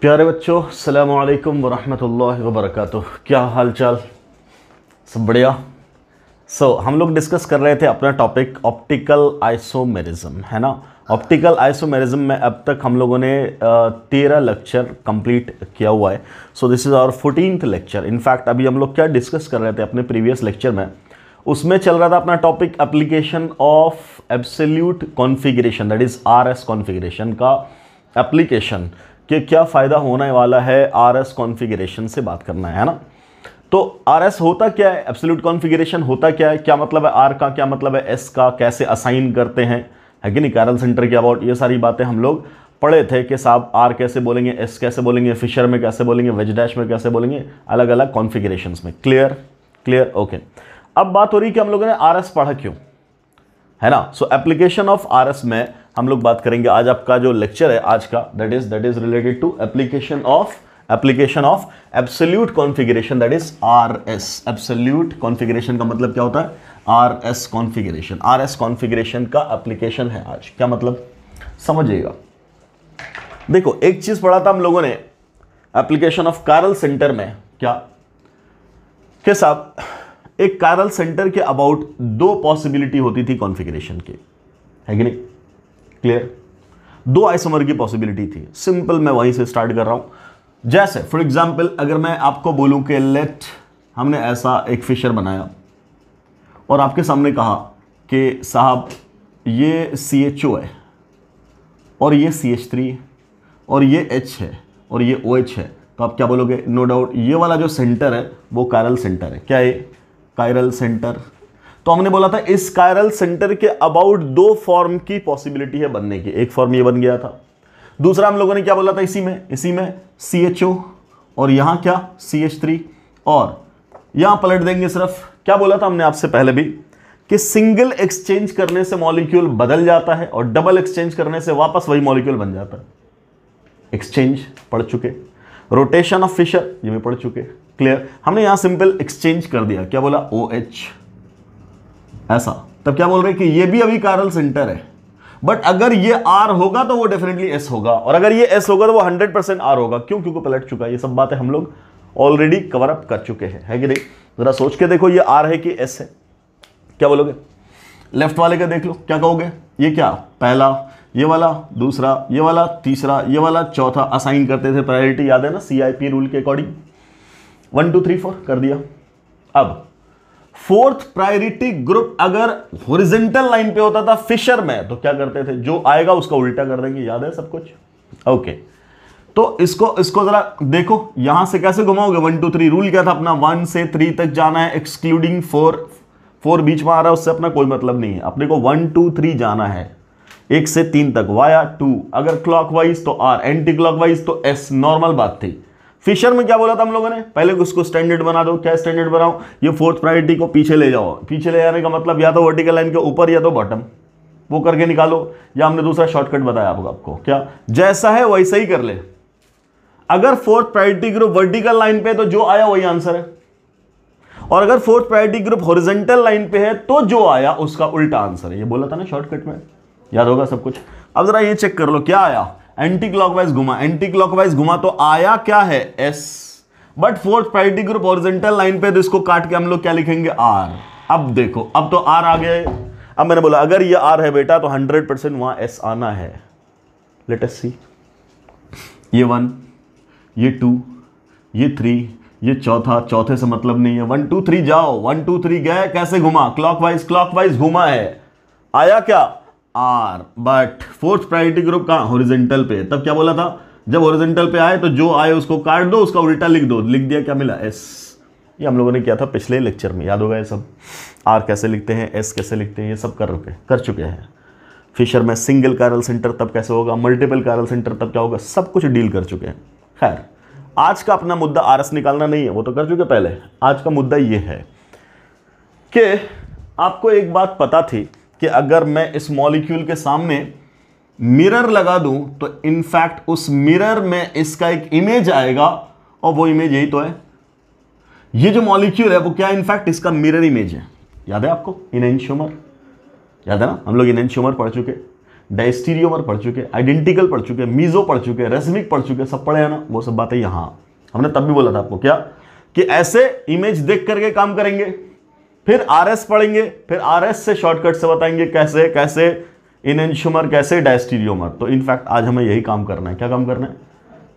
प्यारे बच्चों अलैकुम वरहमतुल्लाहि वबरकातुह क्या हाल चाल सब बढ़िया सो so, हम लोग डिस्कस कर रहे थे अपना टॉपिक ऑप्टिकल आइसोमेरिज्म है ना ऑप्टिकल आइसोमेरिज्म में अब तक हम लोगों ने तेरह लेक्चर कंप्लीट किया हुआ है so this is our fourteenth lecture in fact अभी हम लोग क्या डिस्कस कर रहे थे अपने प्रीवियस लेक्चर में उसमें चल रहा था अपना topic application of absolute configuration that is R S configuration का एप्लीकेशन कि क्या फ़ायदा होने वाला है आर एस कॉन्फिगरेशन से बात करना है ना तो आर एस होता क्या है एब्सोल्यूट कॉन्फिगरेशन होता क्या है क्या मतलब है आर का क्या मतलब है एस का कैसे असाइन करते हैं है कि नहीं कैरल सेंटर के अबाउट ये सारी बातें हम लोग पढ़े थे कि साहब आर कैसे बोलेंगे एस कैसे बोलेंगे फिशर में कैसे बोलेंगे वेज डैश में कैसे बोलेंगे अलग अलग कॉन्फिगरेशन में क्लियर क्लियर ओके अब बात हो रही कि हम लोगों ने आर एस पढ़ा क्यों है ना so application of R S में हम लोग बात करेंगे आज आपका जो लेक्चर है आज का that is that is related to application of application of absolute configuration that is R S absolute configuration का मतलब क्या होता है R S configuration R S configuration का एप्लीकेशन है आज क्या मतलब समझिएगा देखो एक चीज़ पढ़ा था हम लोगों ने एप्लीकेशन ऑफ कारल सेंटर में क्या के साहब एक कारल सेंटर के अबाउट दो पॉसिबिलिटी होती थी कॉन्फ़िगरेशन की है कि नहीं क्लियर दो आइसोमर की पॉसिबिलिटी थी सिंपल मैं वहीं से स्टार्ट कर रहा हूं जैसे फॉर एग्जाम्पल अगर मैं आपको बोलूं कि लेट हमने ऐसा एक फिशर बनाया और आपके सामने कहा कि साहब ये सी एच ओ है और ये सी एच थ्री और ये एच है और ये ओ एच है तो आप क्या बोलोगे नो no डाउट ये वाला जो सेंटर है वो कायरल सेंटर है क्या ये कायरल सेंटर तो हमने बोला था इस कायरल सेंटर के अबाउट दो फॉर्म की पॉसिबिलिटी है बनने की एक फॉर्म ये बन गया था दूसरा हम लोगों ने क्या बोला था इसी में इसी में सी एच ओ और यहां क्या सी एच थ्री और यहां पलट देंगे सिर्फ क्या बोला था हमने आपसे पहले भी कि सिंगल एक्सचेंज करने से मॉलिक्यूल बदल जाता है और डबल एक्सचेंज करने से वापस वही मॉलिक्यूल बन जाता है एक्सचेंज पढ़ चुके रोटेशन ऑफ फिशर ये भी पढ़ चुके क्लियर हमने यहां सिंपल एक्सचेंज कर दिया क्या बोला ओ OH, एच ऐसा तब क्या बोल रहे हैं कि ये भी अभी कारल सेंटर है बट अगर ये आर होगा तो वो डेफिनेटली एस होगा और अगर ये एस होगा तो वो हंड्रेड परसेंट आर होगा क्यों क्योंकि पलट चुका है ये सब बातें हम लोग ऑलरेडी कवर अप कर चुके हैं है कि नहीं जरा सोच के देखो ये आर है कि एस है क्या बोलोगे लेफ्ट वाले का देख लो क्या कहोगे ये क्या पहला ये वाला दूसरा ये वाला तीसरा ये वाला चौथा असाइन करते थे प्रायोरिटी याद है ना सी रूल के according one two three four कर दिया अब फोर्थ प्रायोरिटी ग्रुप अगर होरिजेंटल लाइन पे होता था फिशर में तो क्या करते थे जो आएगा उसका उल्टा कर देंगे याद है सब कुछ ओके तो इसको इसको जरा देखो यहां से कैसे घुमाओगे वन टू थ्री रूल क्या था अपना वन से थ्री तक जाना है एक्सक्लूडिंग फोर फोर बीच में आ रहा है उससे अपना कोई मतलब नहीं है अपने को वन टू थ्री जाना है एक से तीन तक वाया टू अगर क्लॉकवाइज तो आर एंटी क्लॉकवाइज तो एस नॉर्मल बात थी फिशर में क्या बोला था हम लोगों ने पहले उसको स्टैंडर्ड बना दो क्या स्टैंडर्ड बनाओ ये फोर्थ प्रायोरिटी को पीछे ले जाओ पीछे ले जाने का मतलब या तो वर्टिकल लाइन के ऊपर या तो बॉटम वो करके निकालो या हमने दूसरा शॉर्टकट बताया आपको आपको क्या जैसा है वैसा ही कर ले अगर fourth priority group vertical line पे तो जो आया वही आंसर है और अगर fourth priority group horizontal line पे है तो जो आया उसका उल्टा आंसर है ये बोला था ना शॉर्टकट में याद होगा सब कुछ अब जरा ये चेक कर लो क्या आया एंटी क्लॉकवाइज घुमा एंटी क्लॉकवाइज घुमा तो आया क्या है S but fourth priority group horizontal line पे तो इसको काट के हम लोग क्या लिखेंगे आर अब देखो अब तो आर आ गया अब मैंने बोला अगर ये आर है बेटा तो हंड्रेड परसेंट वहां एस आना है लेट एस सी ये वन ये टू ये थ्री ये चौथा चौथे से मतलब नहीं है वन टू थ्री जाओ वन टू थ्री गए कैसे घुमा क्लॉकवाइज क्लॉकवाइज घुमा है आया क्या R but fourth priority group कहाँ हॉरिजेंटल पे तब क्या बोला था जब ओरिजेंटल पे आए तो जो आए उसको काट दो उसका उल्टा लिख दो लिख दिया क्या मिला एस ये हम लोगों ने किया था पिछले लेक्चर में याद होगा ये सब आर कैसे लिखते हैं एस कैसे लिखते हैं ये सब कर चुके कर चुके हैं फिशर में सिंगल कारल सेंटर तब कैसे होगा मल्टीपल कारल सेंटर तब क्या होगा सब कुछ डील कर चुके हैं खैर आज का अपना मुद्दा आर एस निकालना नहीं है वो तो कर चुके पहले आज का मुद्दा ये है कि आपको एक बात पता थी कि अगर मैं इस मॉलिक्यूल के सामने मिरर लगा दूं तो इनफैक्ट उस मिरर में इसका एक इमेज आएगा और वो इमेज यही तो है ये जो मॉलिक्यूल है वो क्या इनफैक्ट इसका मिरर इमेज है याद है आपको इनशोमर याद है ना हम लोग इनशोमर पढ़ चुके डायस्टीरियोमर पढ़ चुके आइडेंटिकल पढ़ चुके मीजो पढ़ चुके रेसमिक पढ़ चुके सब पढ़े हैं ना वो सब बातें यहां हमने तब भी बोला था आपको क्या कि ऐसे इमेज देख करके काम करेंगे फिर आर एस पढ़ेंगे फिर आर एस से शॉर्टकट से बताएंगे कैसे कैसे इन इंशुमर कैसे डायस्टीरियोमर तो इनफैक्ट आज हमें यही काम करना है क्या काम करना है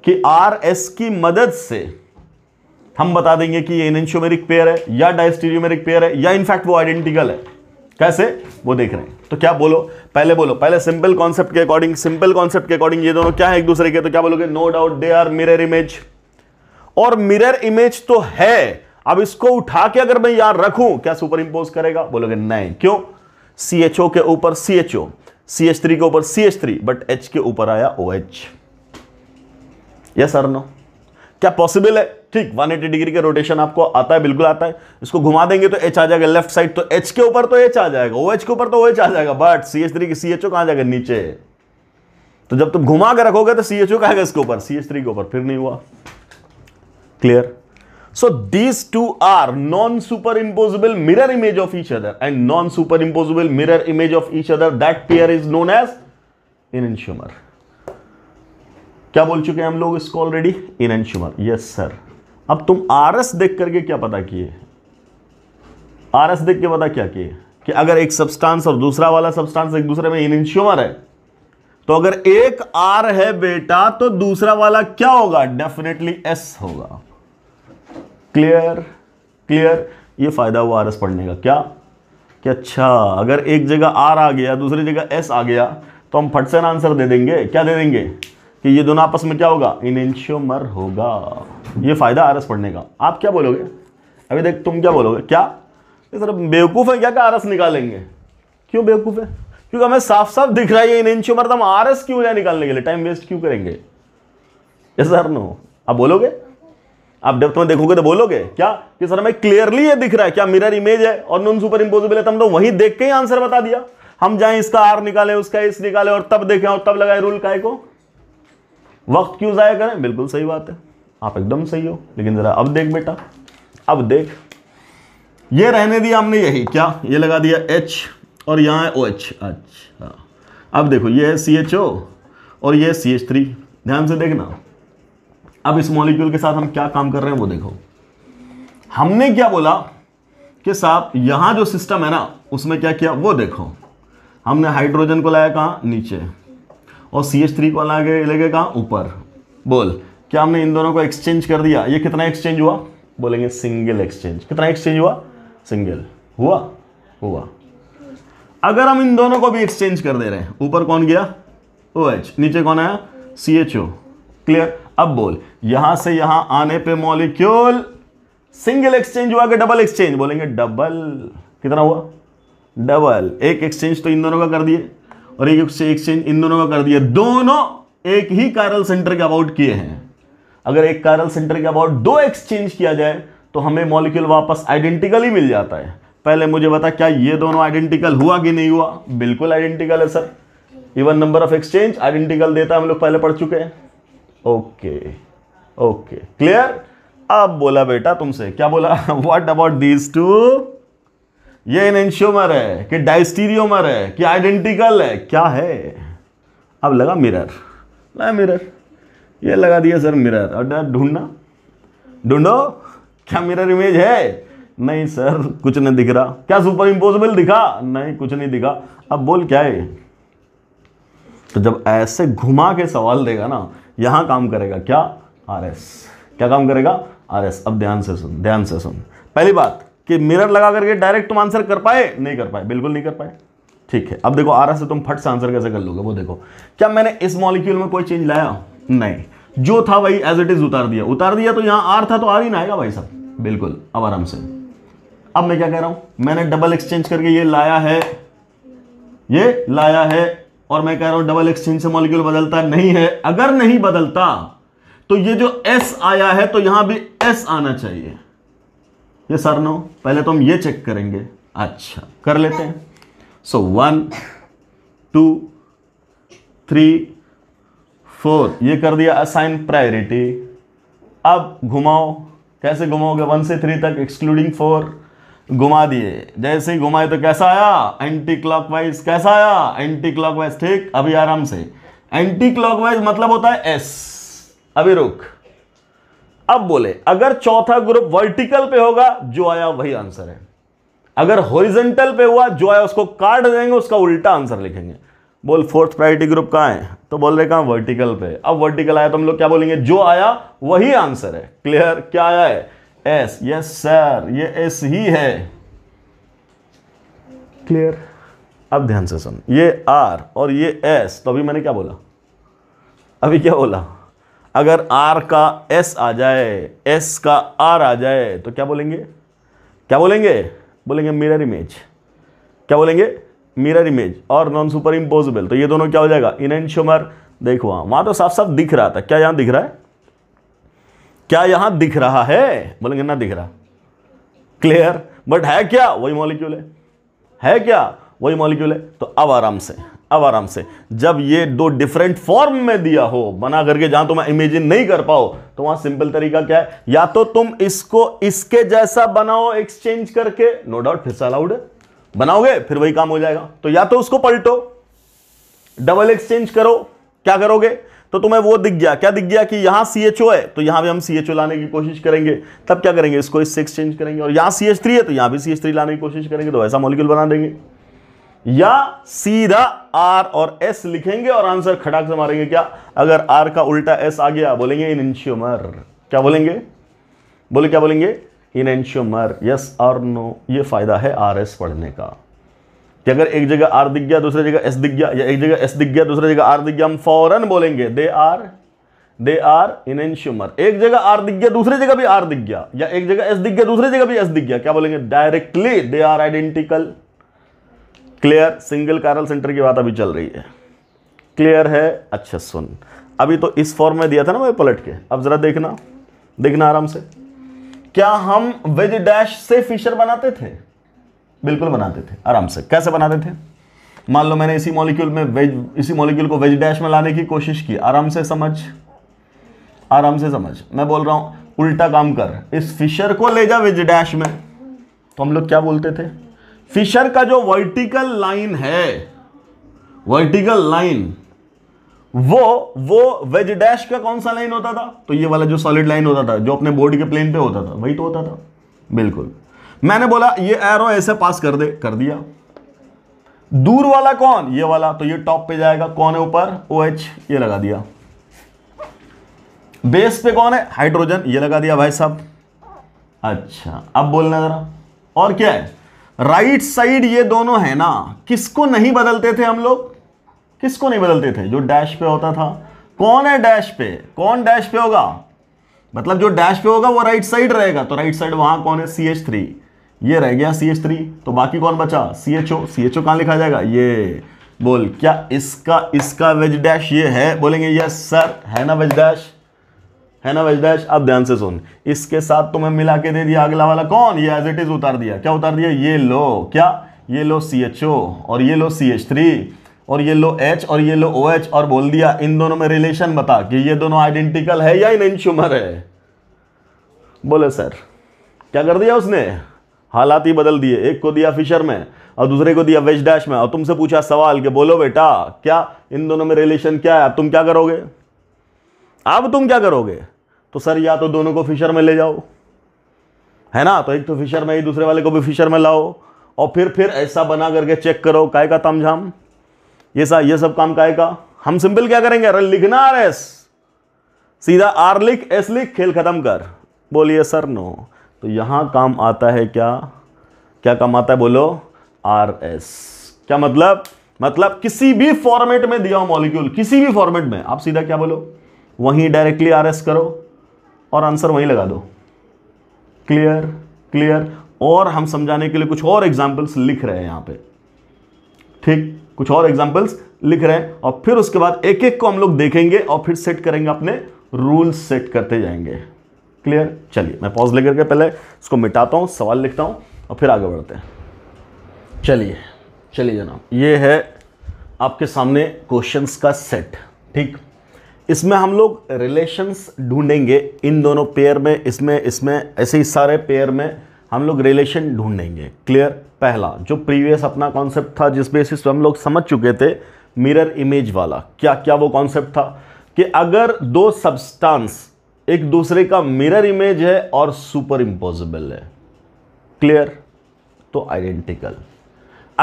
कि आर एस की मदद से हम बता देंगे कि ये इनशोमेरिक पेयर है या डायस्टीरियोमेरिक पेयर है या इनफैक्ट वो आइडेंटिकल है कैसे वो देख रहे हैं तो क्या बोलो पहले बोलो पहले सिंपल कॉन्सेप्ट के अकॉर्डिंग सिंपल कॉन्सेप्ट के अकॉर्डिंग ये दोनों क्या है एक दूसरे के तो क्या बोलोगे no doubt they are mirror image और मिरर इमेज तो है अब इसको उठा के अगर मैं यहां रखूं क्या सुपर इंपोज करेगा बोलोगे नहीं क्यों सी एच ओ के ऊपर C H O C H three के ऊपर C H three but H के ऊपर आया O H yes sir no क्या पॉसिबल है ठीक 180 डिग्री के रोटेशन आपको आता है बिल्कुल आता है इसको घुमा देंगे तो एच आ जाएगा लेफ्ट साइड तो एच के ऊपर तो एच आ जाएगा ओ एच के ऊपर तो ओ एच आ जाएगा बट सी एच थ्री की सी एच ओ कहां जाएगा नीचे तो जब तुम घुमा के रखोगे तो सी एच ओ कहेगा इसके ऊपर सी एच थ्री के ऊपर फिर नहीं हुआ clear So these two are non-superimposable mirror image of each other and non-superimposable mirror image of each other. That pair is known as enantiomer. क्या बोल चुके हैं हम लोग इसको ऑलरेडी इनशुमर यस सर अब तुम आर देख करके क्या पता किए आर एस देख के पता क्या किए कि अगर एक सब्सटेंस और दूसरा वाला सब्सटेंस एक दूसरे में इनशुमर है तो अगर एक आर है बेटा तो दूसरा वाला क्या होगा डेफिनेटली एस होगा क्लियर क्लियर ये फ़ायदा हुआ आर एस पढ़ने का क्या कि अच्छा अगर एक जगह आर आ गया दूसरी जगह एस आ गया तो हम फट से आंसर दे देंगे क्या दे देंगे कि ये दोनों आपस में क्या होगा इन इंश्योमर होगा ये फ़ायदा आर एस पढ़ने का आप क्या बोलोगे अभी देख तुम क्या बोलोगे क्या सर बेवकूफ़ है क्या क्या आर एस निकालेंगे क्यों बेवकूफ़ है क्योंकि हमें साफ साफ दिख रहा है इन इनेंशियोमर तो हम आर एस क्यों जाए निकालने के लिए टाइम वेस्ट क्यों करेंगे सर नो आप बोलोगे आप डेप्थ में देखोगे तो बोलोगे क्या कि सर हमें क्लियरली ये दिख रहा है क्या मिरर इमेज है और नॉन सुपर इम्पोजिबल है तो लोग वही देख के ही आंसर बता दिया हम जाए इसका आर निकाले उसका एस निकाले और तब देखें और तब लगाए रूल काय को वक्त क्यों जाया करें बिल्कुल सही बात है आप एकदम सही हो लेकिन जरा अब देख बेटा अब देख ये रहने दिया हमने यही क्या ये लगा दिया एच और यहाँ है ओ OH। एच अच्छा अब देखो ये है सी एच ओ और ये है सी एच थ्री ध्यान से देखना अब इस मॉलिक्यूल के साथ हम क्या काम कर रहे हैं वो देखो हमने क्या बोला कि साहब यहां जो सिस्टम है ना उसमें क्या किया वो देखो हमने हाइड्रोजन को लाया कहा नीचे और सी एच थ्री को ला गए लगे कहाँ ऊपर बोल क्या हमने इन दोनों को एक्सचेंज कर दिया ये कितना एक्सचेंज हुआ बोलेंगे सिंगल एक्सचेंज कितना एक्सचेंज हुआ सिंगल हुआ हुआ अगर हम इन दोनों को भी एक्सचेंज कर दे रहे हैं ऊपर कौन गया ओ OH, एच नीचे कौन आया सी एच ओ क्लियर अब बोल यहां से यहां आने पे मॉलिक्यूल सिंगल एक्सचेंज हुआ कि डबल एक्सचेंज बोलेंगे डबल कितना हुआ डबल एक एक्सचेंज तो इन दोनों का कर दिए और एक एक्सचेंज इन दोनों का कर दिए दोनों एक ही कारल सेंटर के अबाउट किए हैं अगर एक कारल सेंटर के अबाउट दो एक्सचेंज किया जाए तो हमें मॉलिक्यूल वापस आइडेंटिकल ही मिल जाता है पहले मुझे बता क्या ये दोनों आइडेंटिकल हुआ कि नहीं हुआ बिल्कुल आइडेंटिकल है sir even number of exchange identical देता हम लोग पहले पढ़ चुके हैं ओके ओके क्लियर अब बोला बेटा तुमसे क्या बोला व्हाट अबाउट दीज टू ये इनशोमर है कि डाइस्टीरियोमर है कि आइडेंटिकल है क्या है अब लगा मिरर लगा मिरर ये लगा दिया सर मिरर और ढूंढना ढूंढो क्या मिरर इमेज है नहीं सर कुछ नहीं दिख रहा क्या सुपर इम्पोजिबल दिखा नहीं कुछ नहीं दिखा अब बोल क्या है तो जब ऐसे घुमा के सवाल देगा ना यहां काम करेगा क्या आर एस क्या काम करेगा आर एस अब ध्यान से सुन ध्यान से सुन पहली बात कि मिरर लगा करके डायरेक्ट तुम आंसर कर पाए नहीं कर पाए बिल्कुल नहीं कर पाए ठीक है अब देखो आर एस से तुम फट से आंसर कैसे कर लोगे वो देखो क्या मैंने इस मॉलिक्यूल में कोई चेंज लाया नहीं जो था वही एज इट इज उतार दिया उतार दिया तो यहां आर था तो आर ही ना आएगा भाई साहब बिल्कुल अब आराम से अब मैं क्या कह रहा हूं मैंने डबल एक्सचेंज करके ये लाया है ये लाया है और मैं कह रहा हूं डबल एक्सचेंज से मॉलिक्यूल बदलता नहीं है अगर नहीं बदलता तो ये जो एस आया है तो यहां भी एस आना चाहिए ये सर नो पहले तो हम ये चेक करेंगे अच्छा कर लेते हैं so one two three four ये कर दिया असाइन प्रायोरिटी अब घुमाओ कैसे घुमाओगे वन से थ्री तक एक्सक्लूडिंग फोर घुमा दिए जैसे ही घुमाए तो कैसा आया एंटी क्लॉकवाइज कैसा आया एंटी क्लॉकवाइज ठीक अभी आराम से एंटी क्लॉकवाइज मतलब होता है एस अभी रुक अब बोले अगर चौथा ग्रुप वर्टिकल पे होगा जो आया वही आंसर है अगर होरिजेंटल पे हुआ जो आया उसको काट देंगे उसका उल्टा आंसर लिखेंगे बोल फोर्थ प्रायोरिटी ग्रुप कहाँ है तो बोल रहे कहाँ वर्टिकल पे अब वर्टिकल आया तो हम लोग क्या बोलेंगे जो आया वही आंसर है क्लियर क्या आया है एस यस सर ये एस ही है क्लियर अब ध्यान से सुन ये आर और ये एस तो अभी मैंने क्या बोला अभी क्या बोला अगर आर का एस आ जाए एस का आर आ जाए तो क्या बोलेंगे क्या बोलेंगे बोलेंगे मिरर इमेज क्या बोलेंगे मिरर इमेज और नॉन सुपर इम्पोजिबल तो ये दोनों क्या हो जाएगा इन एन शुमर देखो हाँ, वहां तो साफ साफ दिख रहा था क्या यहाँ दिख रहा है क्या यहां दिख रहा है बोलेंगे ना दिख रहा क्लियर बट है क्या वही मॉलिक्यूल है है क्या वही मॉलिक्यूल है तो अब आराम से अब आराम से जब ये दो डिफरेंट फॉर्म में दिया हो बना करके जहां तुम इमेजिन नहीं कर पाओ तो वहां सिंपल तरीका क्या है या तो तुम इसको इसके जैसा बनाओ एक्सचेंज करके नो डाउट फिर अलाउड है बनाओगे फिर वही काम हो जाएगा तो या तो उसको पलटो डबल एक्सचेंज करो क्या करोगे तो तुम्हें वो दिख गया क्या दिख गया कि यहां सी एच ओ है तो यहां भी हम सी एच ओ लाने की कोशिश करेंगे तब क्या करेंगे इसको इससे एक्सचेंज करेंगे और यहां सी एच थ्री है तो यहां भी सी एच थ्री लाने की कोशिश करेंगे तो ऐसा मॉलिक्यूल बना देंगे या सीधा आर और एस लिखेंगे और आंसर खटाक से मारेंगे क्या अगर आर का उल्टा एस आ गया बोलेंगे इन एनशियोमर क्या बोलेंगे बोले क्या बोलेंगे इन एनशियोमर यस और नो ये फायदा है आर एस पढ़ने का कि अगर एक जगह आर दिख गया दूसरी जगह एस दिख गया या एक जगह एस दिख गया दूसरी जगह आर दिख गया हम फौरन बोलेंगे दे आर दे आर इन एनश्यूमर एक जगह आर दिख गया दूसरी जगह भी आर दिख गया या एक जगह एस दिख गया दूसरी जगह भी एस दिख गया क्या बोलेंगे directly they are identical clear single chiral centre की बात अभी चल रही है क्लियर है अच्छा सुन अभी तो इस फॉर्म में दिया था ना मैं पलट के अब जरा देखना देखना आराम से क्या हम वेज डैश से फिशर बनाते थे बिल्कुल बनाते थे आराम से कैसे बनाते थे मान लो मैंने इसी मॉलिक्यूल में वेज इसी मॉलिक्यूल को वेज डैश में लाने की कोशिश की आराम से समझ आराम से समझ मैं बोल रहा हूँ उल्टा काम कर इस फिशर को ले जा वेज डैश में तो हम लोग क्या बोलते थे फिशर का जो वर्टिकल लाइन है वर्टिकल लाइन वो वो वेज डैश का कौन सा लाइन होता था तो ये वाला जो सॉलिड लाइन होता था जो अपने बोर्ड के प्लेन पे होता था वही तो होता था बिल्कुल मैंने बोला ये एरो ऐसे पास कर दे कर दिया दूर वाला कौन ये वाला तो ये टॉप पे जाएगा कौन है ऊपर ओ OH, ये लगा दिया बेस पे कौन है हाइड्रोजन ये लगा दिया भाई साहब अच्छा अब बोलना जरा और क्या है राइट साइड ये दोनों है ना किसको नहीं बदलते थे हम लोग किसको नहीं बदलते थे जो डैश पे होता था कौन है डैश पे कौन डैश पे होगा मतलब जो डैश पे होगा वो राइट साइड रहेगा तो राइट साइड वहां कौन है सी एच थ्री ये रह गया सी एच थ्री तो बाकी कौन बचा सी एच ओ सी एच ओ कहाँ लिखा जाएगा ये बोल क्या इसका इसका वेज डैश ये है बोलेंगे यस सर है ना वेज डैश है ना वेज डैश अब ध्यान से सुन इसके साथ तुम्हें मिला के दे दिया अगला वाला कौन ये एज इट इज उतार दिया क्या उतार दिया ये लो क्या ये लो सी एच ओ और ये लो सी एच थ्री और ये लो एच और ये लो ओ एच और बोल दिया इन दोनों में रिलेशन बता कि ये दोनों आइडेंटिकल है या इन है बोले सर क्या कर दिया उसने हालात ही बदल दिए एक को दिया फिशर में और दूसरे को दिया वेज डैश में और तुमसे पूछा सवाल कि बोलो बेटा क्या इन दोनों में रिलेशन क्या है अब तुम क्या करोगे अब तुम क्या करोगे तो सर या तो दोनों को फिशर में ले जाओ है ना तो एक तो फिशर में ही दूसरे वाले को भी फिशर में लाओ और फिर फिर ऐसा बना करके चेक करो काय का झाम ये सा ये सब काम काय का हम सिंपल क्या करेंगे अरे लिखना आर एस सीधा आर लिख एस लिख खेल खत्म कर बोलिए सर नो तो यहाँ काम आता है क्या क्या काम आता है बोलो आर एस क्या मतलब मतलब किसी भी फॉर्मेट में दिया हो मॉलिक्यूल किसी भी फॉर्मेट में आप सीधा क्या बोलो वहीं डायरेक्टली आर एस करो और आंसर वहीं लगा दो क्लियर क्लियर और हम समझाने के लिए कुछ और एग्जाम्पल्स लिख रहे हैं यहाँ पे ठीक कुछ और एग्जाम्पल्स लिख रहे हैं और फिर उसके बाद एक एक को हम लोग देखेंगे और फिर सेट करेंगे अपने रूल सेट करते जाएंगे क्लियर चलिए मैं पॉज लेकर के पहले इसको मिटाता हूँ सवाल लिखता हूँ और फिर आगे बढ़ते हैं चलिए चलिए जनाब ये है आपके सामने क्वेश्चंस का सेट ठीक इसमें हम लोग रिलेशंस ढूंढेंगे इन दोनों पेयर में इसमें इसमें ऐसे ही सारे पेयर में हम लोग रिलेशन ढूंढेंगे क्लियर पहला जो प्रीवियस अपना कॉन्सेप्ट था जिस बेसिस पर हम लोग समझ चुके थे मिरर इमेज वाला क्या क्या वो कॉन्सेप्ट था कि अगर दो सब्सटेंस एक दूसरे का मिरर इमेज है और सुपर इम्पोजिबल है क्लियर तो आइडेंटिकल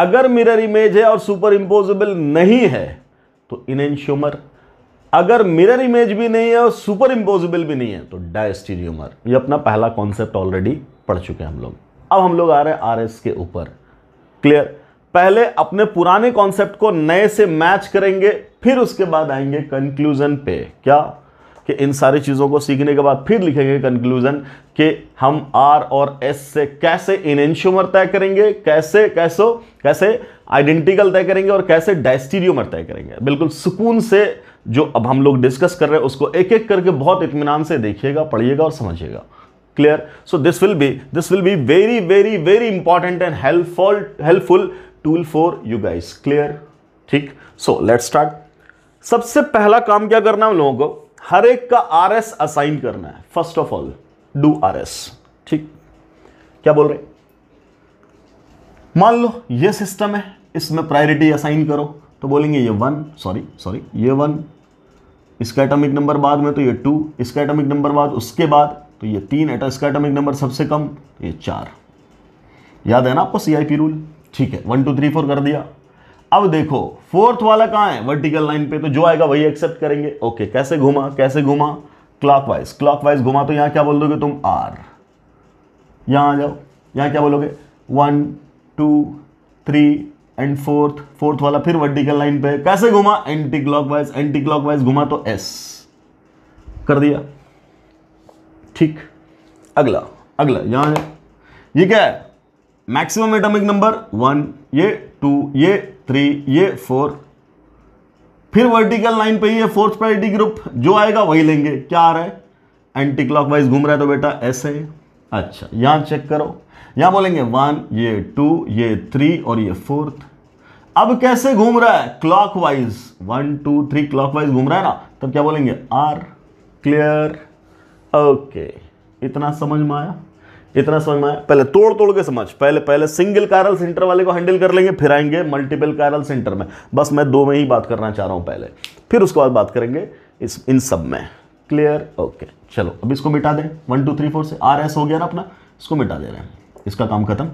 अगर मिरर इमेज है और सुपर इम्पोजिबल नहीं है तो इनशोमर अगर मिरर इमेज भी नहीं है और सुपर इम्पोजिबल भी नहीं है तो डायस्टीरियोमर ये अपना पहला कॉन्सेप्ट ऑलरेडी पढ़ चुके हैं हम लोग अब हम लोग आ रहे हैं आर एस के ऊपर क्लियर पहले अपने पुराने कॉन्सेप्ट को नए से मैच करेंगे फिर उसके बाद आएंगे कंक्लूजन पे क्या कि इन सारी चीज़ों को सीखने के बाद फिर लिखेंगे कंक्लूजन कि हम आर और एस से कैसे इनशूमर तय करेंगे कैसे कैसो कैसे आइडेंटिकल तय करेंगे और कैसे डायस्टीरियोमर तय करेंगे बिल्कुल सुकून से जो अब हम लोग डिस्कस कर रहे हैं उसको एक एक करके बहुत इतमान से देखिएगा पढ़िएगा और समझिएगा clear so this will be this will be very very very important and helpful helpful tool for you guys clear ठीक सो लेट स्टार्ट सबसे पहला काम क्या करना है हम लोगों को हर एक का आर एस असाइन करना है first of all do R S ठीक क्या बोल रहे मान लो ये सिस्टम है इसमें प्रायोरिटी असाइन करो तो बोलेंगे ये वन सॉरी सॉरी ये वन इसका एटॉमिक नंबर बाद में तो ये टू इसका एटॉमिक नंबर बाद उसके बाद तो ये तीन एटा इसका एटॉमिक नंबर सबसे कम ये चार याद है ना आपको सी आई पी रूल ठीक है वन टू थ्री फोर कर दिया अब देखो फोर्थ वाला कहां है वर्टिकल लाइन पे तो जो आएगा वही एक्सेप्ट करेंगे ओके कैसे घुमा कैसे घुमा क्लॉकवाइज क्लॉकवाइज घुमा तो यहां क्या बोल दोगे तुम आर यहां आ जाओ यहां क्या बोलोगे one two three and fourth fourth वाला फिर वर्टिकल लाइन पे कैसे घुमा एंटी क्लॉकवाइज एंटी क्लॉकवाइज घुमा तो एस कर दिया ठीक अगला अगला यहां है ये क्या है मैक्सिमम एटॉमिक नंबर वन ये टू ये थ्री ये फोर फिर वर्टिकल लाइन पे ये फोर्थ प्रायोरिटी ग्रुप जो आएगा वही लेंगे क्या आ रहा है एंटी क्लॉक वाइज घूम रहा है तो बेटा ऐसे है अच्छा यहां चेक करो यहां बोलेंगे वन ये टू ये थ्री और ये फोर्थ अब कैसे घूम रहा है clockwise one two three clockwise घूम रहा है ना तब क्या बोलेंगे आर क्लियर ओके इतना समझ में आया इतना समझ में आया पहले तोड़ तोड़ के समझ पहले पहले सिंगल कारल सेंटर वाले को हैंडल कर लेंगे फिर आएंगे मल्टीपल कारल सेंटर में बस मैं दो में ही बात करना चाह रहा हूँ पहले फिर उसके बाद बात करेंगे इस इन सब में क्लियर ओके चलो अब इसको मिटा दें वन टू थ्री फोर से आर एस हो गया ना अपना इसको मिटा दे रहे हैं इसका काम खत्म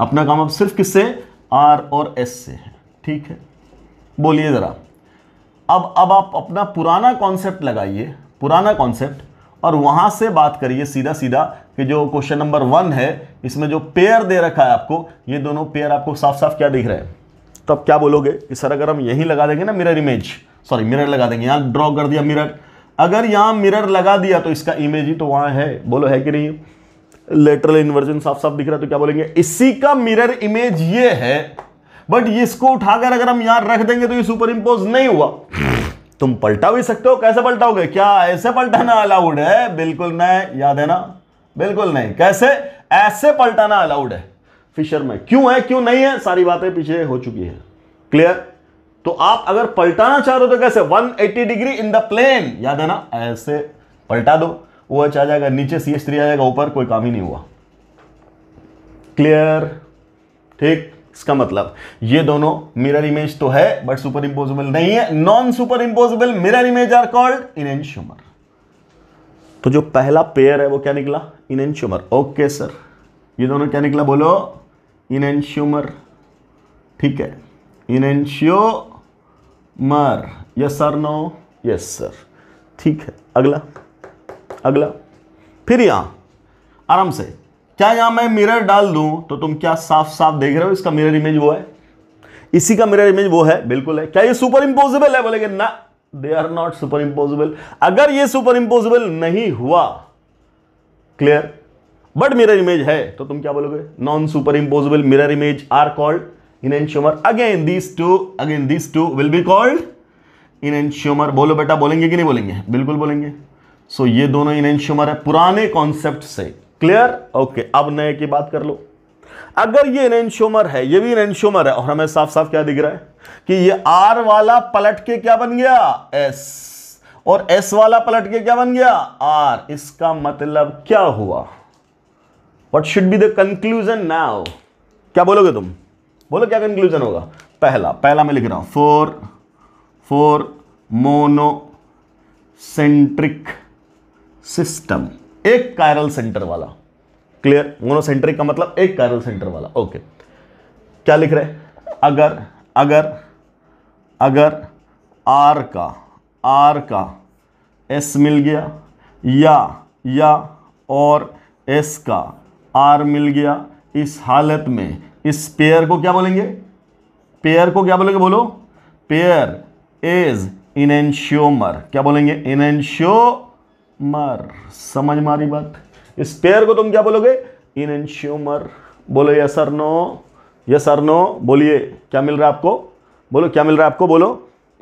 अपना काम अब सिर्फ किससे आर और एस से है ठीक है बोलिए ज़रा अब अब आप अपना पुराना कॉन्सेप्ट लगाइए पुराना कॉन्सेप्ट और वहां से बात करिए सीधा सीधा कि जो क्वेश्चन नंबर वन है इसमें जो पेयर दे रखा है आपको ये दोनों पेयर आपको साफ साफ क्या दिख रहे हैं तो क्या बोलोगे कि सर अगर हम यहीं लगा देंगे ना मिरर इमेज सॉरी मिरर लगा देंगे यहां ड्रॉ कर दिया मिरर अगर यहां मिरर लगा दिया तो इसका इमेज ही तो वहां है बोलो है कि नहीं लेटरल इन्वर्जन साफ साफ दिख रहा है तो क्या बोलेंगे इसी का मिरर इमेज ये है बट इसको उठाकर अगर हम यहां रख देंगे तो ये सुपर इम्पोज नहीं हुआ तुम पलटा भी सकते हो कैसे पलटाओगे क्या ऐसे पलटाना अलाउड है बिल्कुल नहीं याद है ना बिल्कुल नहीं कैसे ऐसे पलटाना अलाउड है फिशर में क्यों है क्यों नहीं है सारी बातें पीछे हो चुकी है क्लियर तो आप अगर पलटाना चाह रहे हो तो कैसे 180 डिग्री इन द प्लेन याद है ना ऐसे पलटा दो वो एच अच्छा आ जाएगा नीचे सी एस थ्री आ जाएगा ऊपर कोई काम ही नहीं हुआ क्लियर ठीक इसका मतलब ये दोनों मिरर इमेज तो है बट सुपर इंपोजिबल नहीं है non super impossible mirror image are called enantiomer तो जो पहला पेयर है वो क्या निकला इन इनशुमर ओके सर ये दोनों क्या निकला बोलो इन इनशुमर ठीक है enantiomer yes sir no yes sir ठीक है अगला अगला फिर यहां आराम से क्या यहां मैं मिरर डाल दूं तो तुम क्या साफ साफ देख रहे हो इसका मिरर इमेज वो है इसी का मिरर इमेज वो है बिल्कुल है क्या ये सुपर इम्पोजिबल है बोलेगे ना they are not super impossible अगर ये सुपर इम्पोजिबल नहीं हुआ क्लियर बट मिरर इमेज है तो तुम क्या बोलोगे non super imposable mirror image are called enantiomer again this two again this two will be called enantiomer बोलो बेटा बोलेंगे कि नहीं बोलेंगे बिल्कुल बोलेंगे सो so, ये दोनों इन एन श्योमर है पुराने कॉन्सेप्ट से क्लियर ओके अब नए की बात कर लो अगर ये रेंशोमर है ये भी रेंशोमर है और हमें साफ साफ क्या दिख रहा है कि ये आर वाला पलट के क्या बन गया एस और एस वाला पलट के क्या बन गया आर इसका मतलब क्या हुआ what should be the conclusion now क्या बोलोगे तुम बोलो क्या कंक्लूजन होगा पहला पहला मैं लिख रहा हूं four four mono centric system एक कायरल सेंटर वाला क्लियर मोनोसेंट्रिक का मतलब एक कायरल सेंटर वाला ओके क्या लिख रहे हैं अगर अगर अगर आर का आर का एस मिल गया या या और एस का आर मिल गया इस हालत में इस पेयर को क्या बोलेंगे पेयर को क्या बोलेंगे बोलो पेयर इज इनेंशियोमर क्या बोलेंगे इनेंशियो मर समझ मारी बात इस पेयर को तुम क्या बोलोगे इन एन श्यूमर बोलो yes sir no yes sir no बोलिए क्या मिल रहा है आपको बोलो क्या मिल रहा है आपको बोलो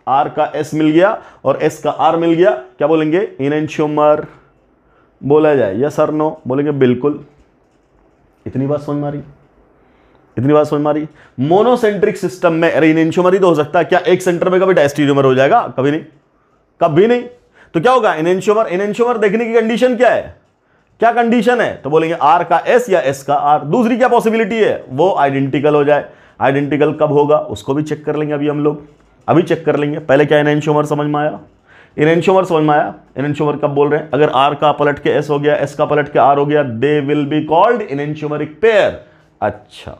आर का एस मिल गया और एस का आर मिल गया क्या बोलेंगे इन एन श्यूमर बोला जाए यस सर नो बोलेंगे बिल्कुल इतनी बात समझ मारी इतनी बात समझ मारी मोनोसेंट्रिक सिस्टम में अरे इन ही तो हो सकता है क्या एक सेंटर में कभी डायस्टीरियोमर हो जाएगा कभी नहीं कभी नहीं तो क्या होगा इनएंश्योमर इनएंश्योमर देखने की कंडीशन क्या है क्या कंडीशन है तो बोलेंगे आर का एस या एस का आर दूसरी क्या पॉसिबिलिटी है वो आइडेंटिकल हो जाए आइडेंटिकल कब होगा उसको भी चेक कर लेंगे अभी हम लोग अभी चेक कर लेंगे पहले क्या इनएंश्योमर समझ में आया इनएंश्योमर समझ में आया इनएंश्योमर कब बोल रहे हैं अगर आर का पलट के एस हो गया एस का पलट के आर हो गया they will be called enantiomeric pair अच्छा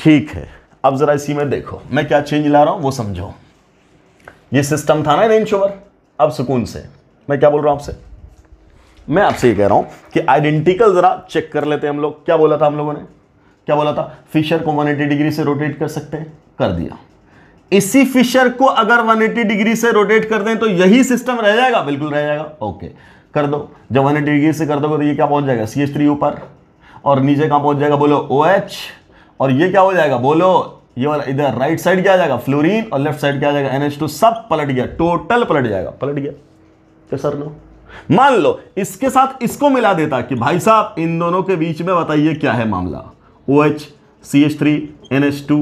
ठीक है अब जरा इसी में देखो मैं क्या चेंज ला रहा हूं वो समझो ये सिस्टम था ना इनएंश्योमर अब सुकून से मैं क्या बोल रहा हूं आपसे मैं आपसे ये कह रहा हूं कि आइडेंटिकल ज़रा चेक कर लेते हैं हम लोग क्या बोला था हम लोगों ने क्या बोला था फिशर को 180 डिग्री से रोटेट कर सकते हैं कर दिया इसी फिशर को अगर 180 डिग्री से रोटेट कर दें तो यही सिस्टम रह जाएगा बिल्कुल रह जाएगा ओके कर दो जब 180 डिग्री से कर दोगे तो ये क्या पहुंच जाएगा सी ऊपर और नीचे कहां पहुंच जाएगा बोलो ओ OH, और ये क्या हो जाएगा बोलो ये वाला इधर राइट साइड क्या आ जाएगा फ्लोरीन और लेफ्ट साइड क्या आ जाएगा एनएच टू सब पलट गया टोटल पलट जाएगा पलट गया तो सर लो मान लो इसके साथ इसको मिला देता कि भाई साहब इन दोनों के बीच में बताइए क्या है मामला O H C H three N H two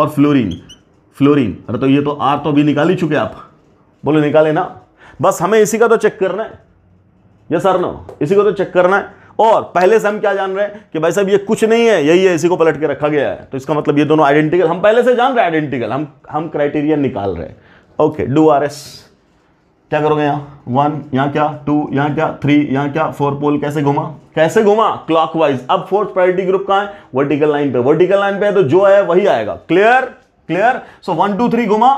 और फ्लोरीन फ्लोरीन अरे तो ये तो आर तो अभी निकाल ही चुके आप बोलो निकाले ना बस हमें इसी का तो चेक करना है ये सर नो इसी को तो चेक करना है और पहले से हम क्या जान रहे हैं कि भाई साहब ये कुछ नहीं है यही है इसी को पलट के रखा गया है तो इसका मतलब ये दोनों आइडेंटिकल हम पहले से जान रहे हैं आइडेंटिकल हम हम क्राइटेरिया निकाल रहे हैं ओके डू आर एस क्या करोगे यहाँ वन यहाँ क्या टू यहाँ क्या थ्री यहाँ क्या फोर पोल कैसे घुमा कैसे घुमा क्लॉकवाइज अब फोर्थ प्रायोरिटी ग्रुप कहाँ है वर्टिकल लाइन पे वर्टिकल लाइन पे है तो जो है वही आएगा clear clear so one two three घुमा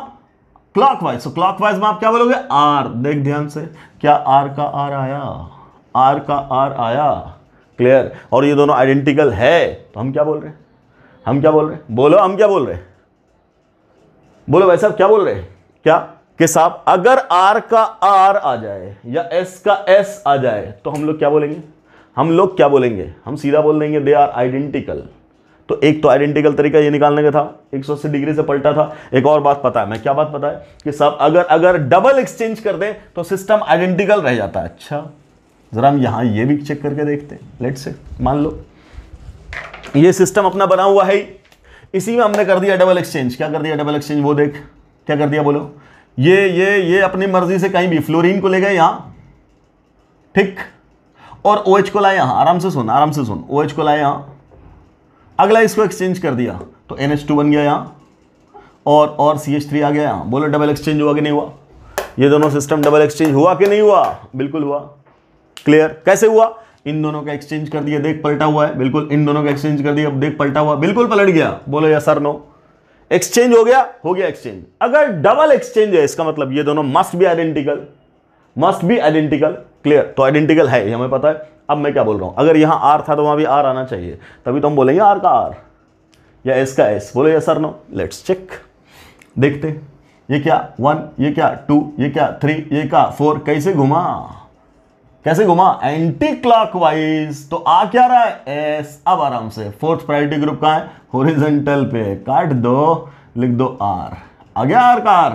क्लॉकवाइज सो क्लॉकवाइज में आप क्या बोलोगे आर देख ध्यान से क्या आर का आर आया आर का आर आया क्लियर और ये दोनों आइडेंटिकल है तो हम क्या बोल रहे हैं हम क्या बोल रहे हैं बोलो हम क्या बोल रहे हैं बोलो भाई साहब क्या बोल रहे हैं क्या कि साहब अगर आर का आर आ जाए या एस का एस आ जाए तो हम लोग क्या बोलेंगे हम लोग क्या बोलेंगे हम सीधा बोल देंगे दे आर आइडेंटिकल तो एक तो आइडेंटिकल तरीका ये निकालने का था एक सौ डिग्री से पलटा था एक और बात पता है मैं क्या बात पता है कि साहब अगर अगर डबल एक्सचेंज कर दें तो सिस्टम आइडेंटिकल रह जाता है अच्छा ज़रा हम यहाँ ये भी चेक करके देखते हैं लेट से मान लो ये सिस्टम अपना बना हुआ है इसी में हमने कर दिया डबल एक्सचेंज क्या कर दिया डबल एक्सचेंज वो देख क्या कर दिया बोलो ये ये ये अपनी मर्जी से कहीं भी फ्लोरीन को ले गए यहाँ ठीक और ओ OH को लाए यहाँ आराम से सुन आराम से सुन ओ OH को लाए यहाँ अगला इसको एक्सचेंज कर दिया तो एन एच टू बन गया यहाँ और और सी एच थ्री आ गया यहाँ बोलो डबल एक्सचेंज हुआ कि नहीं हुआ ये दोनों सिस्टम डबल एक्सचेंज हुआ कि नहीं हुआ बिल्कुल हुआ क्लियर कैसे हुआ इन दोनों का एक्सचेंज कर दिया देख पलटा हुआ है बिल्कुल इन दोनों का एक्सचेंज कर दिया अब देख पलटा हुआ बिल्कुल पलट गया बोलो या सर नो एक्सचेंज हो गया हो गया एक्सचेंज अगर डबल एक्सचेंज है इसका मतलब ये दोनों मस्ट भी आइडेंटिकल मस्ट भी आइडेंटिकल क्लियर तो आइडेंटिकल है ये हमें पता है अब मैं क्या बोल रहा हूं अगर यहां आर था तो वहां भी आर आना चाहिए तभी तो हम बोलेंगे आर का आर या एस का एस बोले या सर नो लेट्स चेक देखते ये क्या वन ये क्या टू ये क्या थ्री ये क्या फोर कैसे घुमा कैसे घुमा एंटी क्लॉकवाइज तो आ क्या रहा है एस अब आराम से फोर्थ प्रायोरिटी ग्रुप का है होरिजेंटल पे काट दो लिख दो आर आ गया आर का आर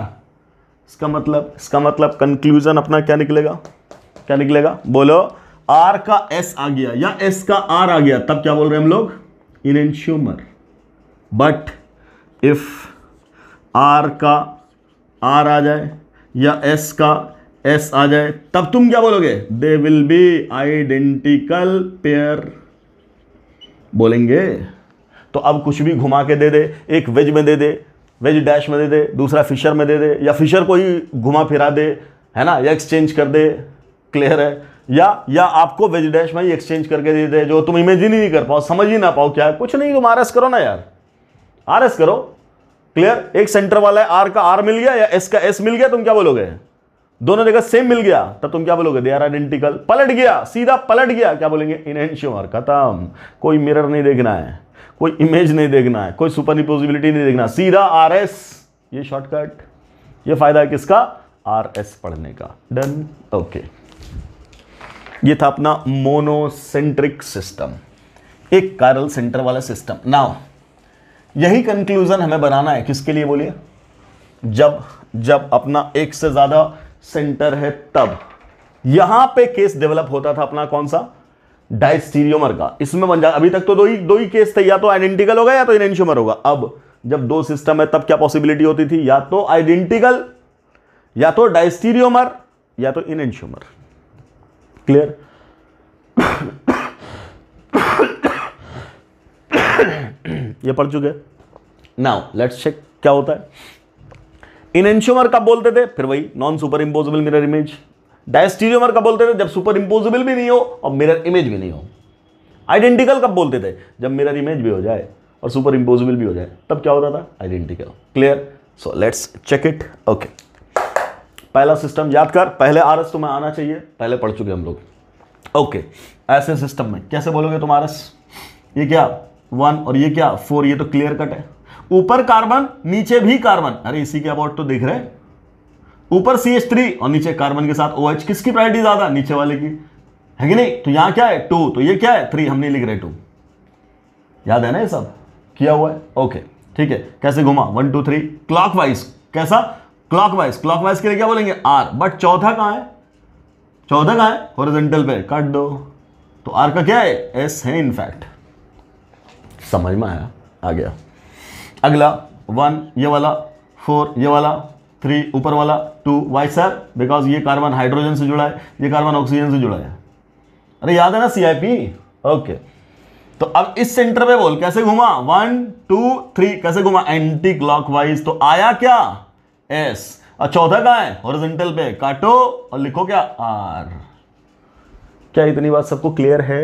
इसका मतलब इसका मतलब कंक्लूजन अपना क्या निकलेगा क्या निकलेगा बोलो आर का एस आ गया या एस का आर आ गया तब क्या बोल रहे हम लोग enantiomer but if R का आर आ जाए या एस का एस आ जाए तब तुम क्या बोलोगे they will be identical pair बोलेंगे तो अब कुछ भी घुमा के दे दे एक वेज में दे दे वेज डैश में दे दे दूसरा फिशर में दे दे या फिशर को ही घुमा फिरा दे है ना या एक्सचेंज कर दे क्लियर है या या आपको वेज डैश में ही एक्सचेंज करके दे दे जो तुम इमेजिन ही नहीं कर पाओ समझ ही ना पाओ क्या कुछ नहीं तुम आर एस करो ना यार आर एस करो क्लियर एक सेंटर वाला है आर का आर मिल गया या एस का एस मिल गया तुम क्या बोलोगे दोनों जगह सेम मिल गया तो तुम क्या बोलोगे दे आर आइडेंटिकल पलट गया सीधा पलट गया क्या बोलेंगे इनहेंश्योर खत्म कोई मिरर नहीं देखना है कोई इमेज नहीं देखना है कोई सुपर इम्पोजिबिलिटी नहीं देखना सीधा आर एस ये शॉर्टकट ये फायदा है किसका आर एस पढ़ने का डन ओके ये था अपना मोनोसेंट्रिक सिस्टम एक कारल सेंटर वाला सिस्टम नाउ यही कंक्लूजन हमें बनाना है किसके लिए बोलिए जब जब अपना एक से ज़्यादा सेंटर है तब यहां पे केस डेवलप होता था अपना कौन सा डायस्टीरियोमर का इसमें बन जाए अभी तक तो दो ही दो ही केस थे या तो आइडेंटिकल होगा या तो इनेंशियोमर होगा अब जब दो सिस्टम है तब क्या पॉसिबिलिटी होती थी या तो आइडेंटिकल या तो डायस्टीरियोमर या तो इनेंशियोमर क्लियर ये पढ़ चुके नाउ लेट्स चेक क्या होता है इन एंशोमर कब बोलते थे फिर वही non super imposable mirror image diastereomer कब बोलते थे जब सुपर इम्पोजिबल भी नहीं हो और मिरर इमेज भी नहीं हो आइडेंटिकल कब बोलते थे जब मिरर इमेज भी हो जाए और सुपर इम्पोजिबल भी हो जाए तब क्या होता था identical clear so let's check it okay पहला सिस्टम याद कर पहले आर एस तुम्हें आना चाहिए पहले पढ़ चुके हम लोग ओके ऐसे सिस्टम में कैसे बोलोगे तुम आर एस ये क्या वन और ये क्या फोर ये तो क्लियर कट है ऊपर कार्बन नीचे भी कार्बन अरे इसी के अबाउट तो देख रहे ऊपर सी एच थ्री और नीचे कार्बन के साथ ओ OH. किसकी प्रायोरिटी ज्यादा नीचे वाले की है कि नहीं तो यहां क्या है टू तो ये क्या है थ्री हम नहीं लिख रहे टू याद है ना ये सब किया हुआ है ओके ठीक है कैसे घुमा one two three clockwise कैसा क्लॉक वाइज क्लॉक वाइज के लिए क्या बोलेंगे आर बट चौथा कहां है चौथा कहां है हॉरिजेंटल पे काट दो तो आर का क्या है एस है इनफैक्ट समझ में आया आ गया अगला वन ये वाला फोर ये वाला थ्री ऊपर वाला टू वाई सर बिकॉज ये कार्बन हाइड्रोजन से जुड़ा है ये कार्बन ऑक्सीजन से जुड़ा है अरे याद है ना सी ओके तो अब इस सेंटर पे बोल कैसे घुमा वन टू थ्री कैसे घुमा एंटी वाइज तो आया क्या एस और चौथा का है हॉरिजेंटल पे काटो और लिखो क्या आर क्या इतनी बात सबको क्लियर है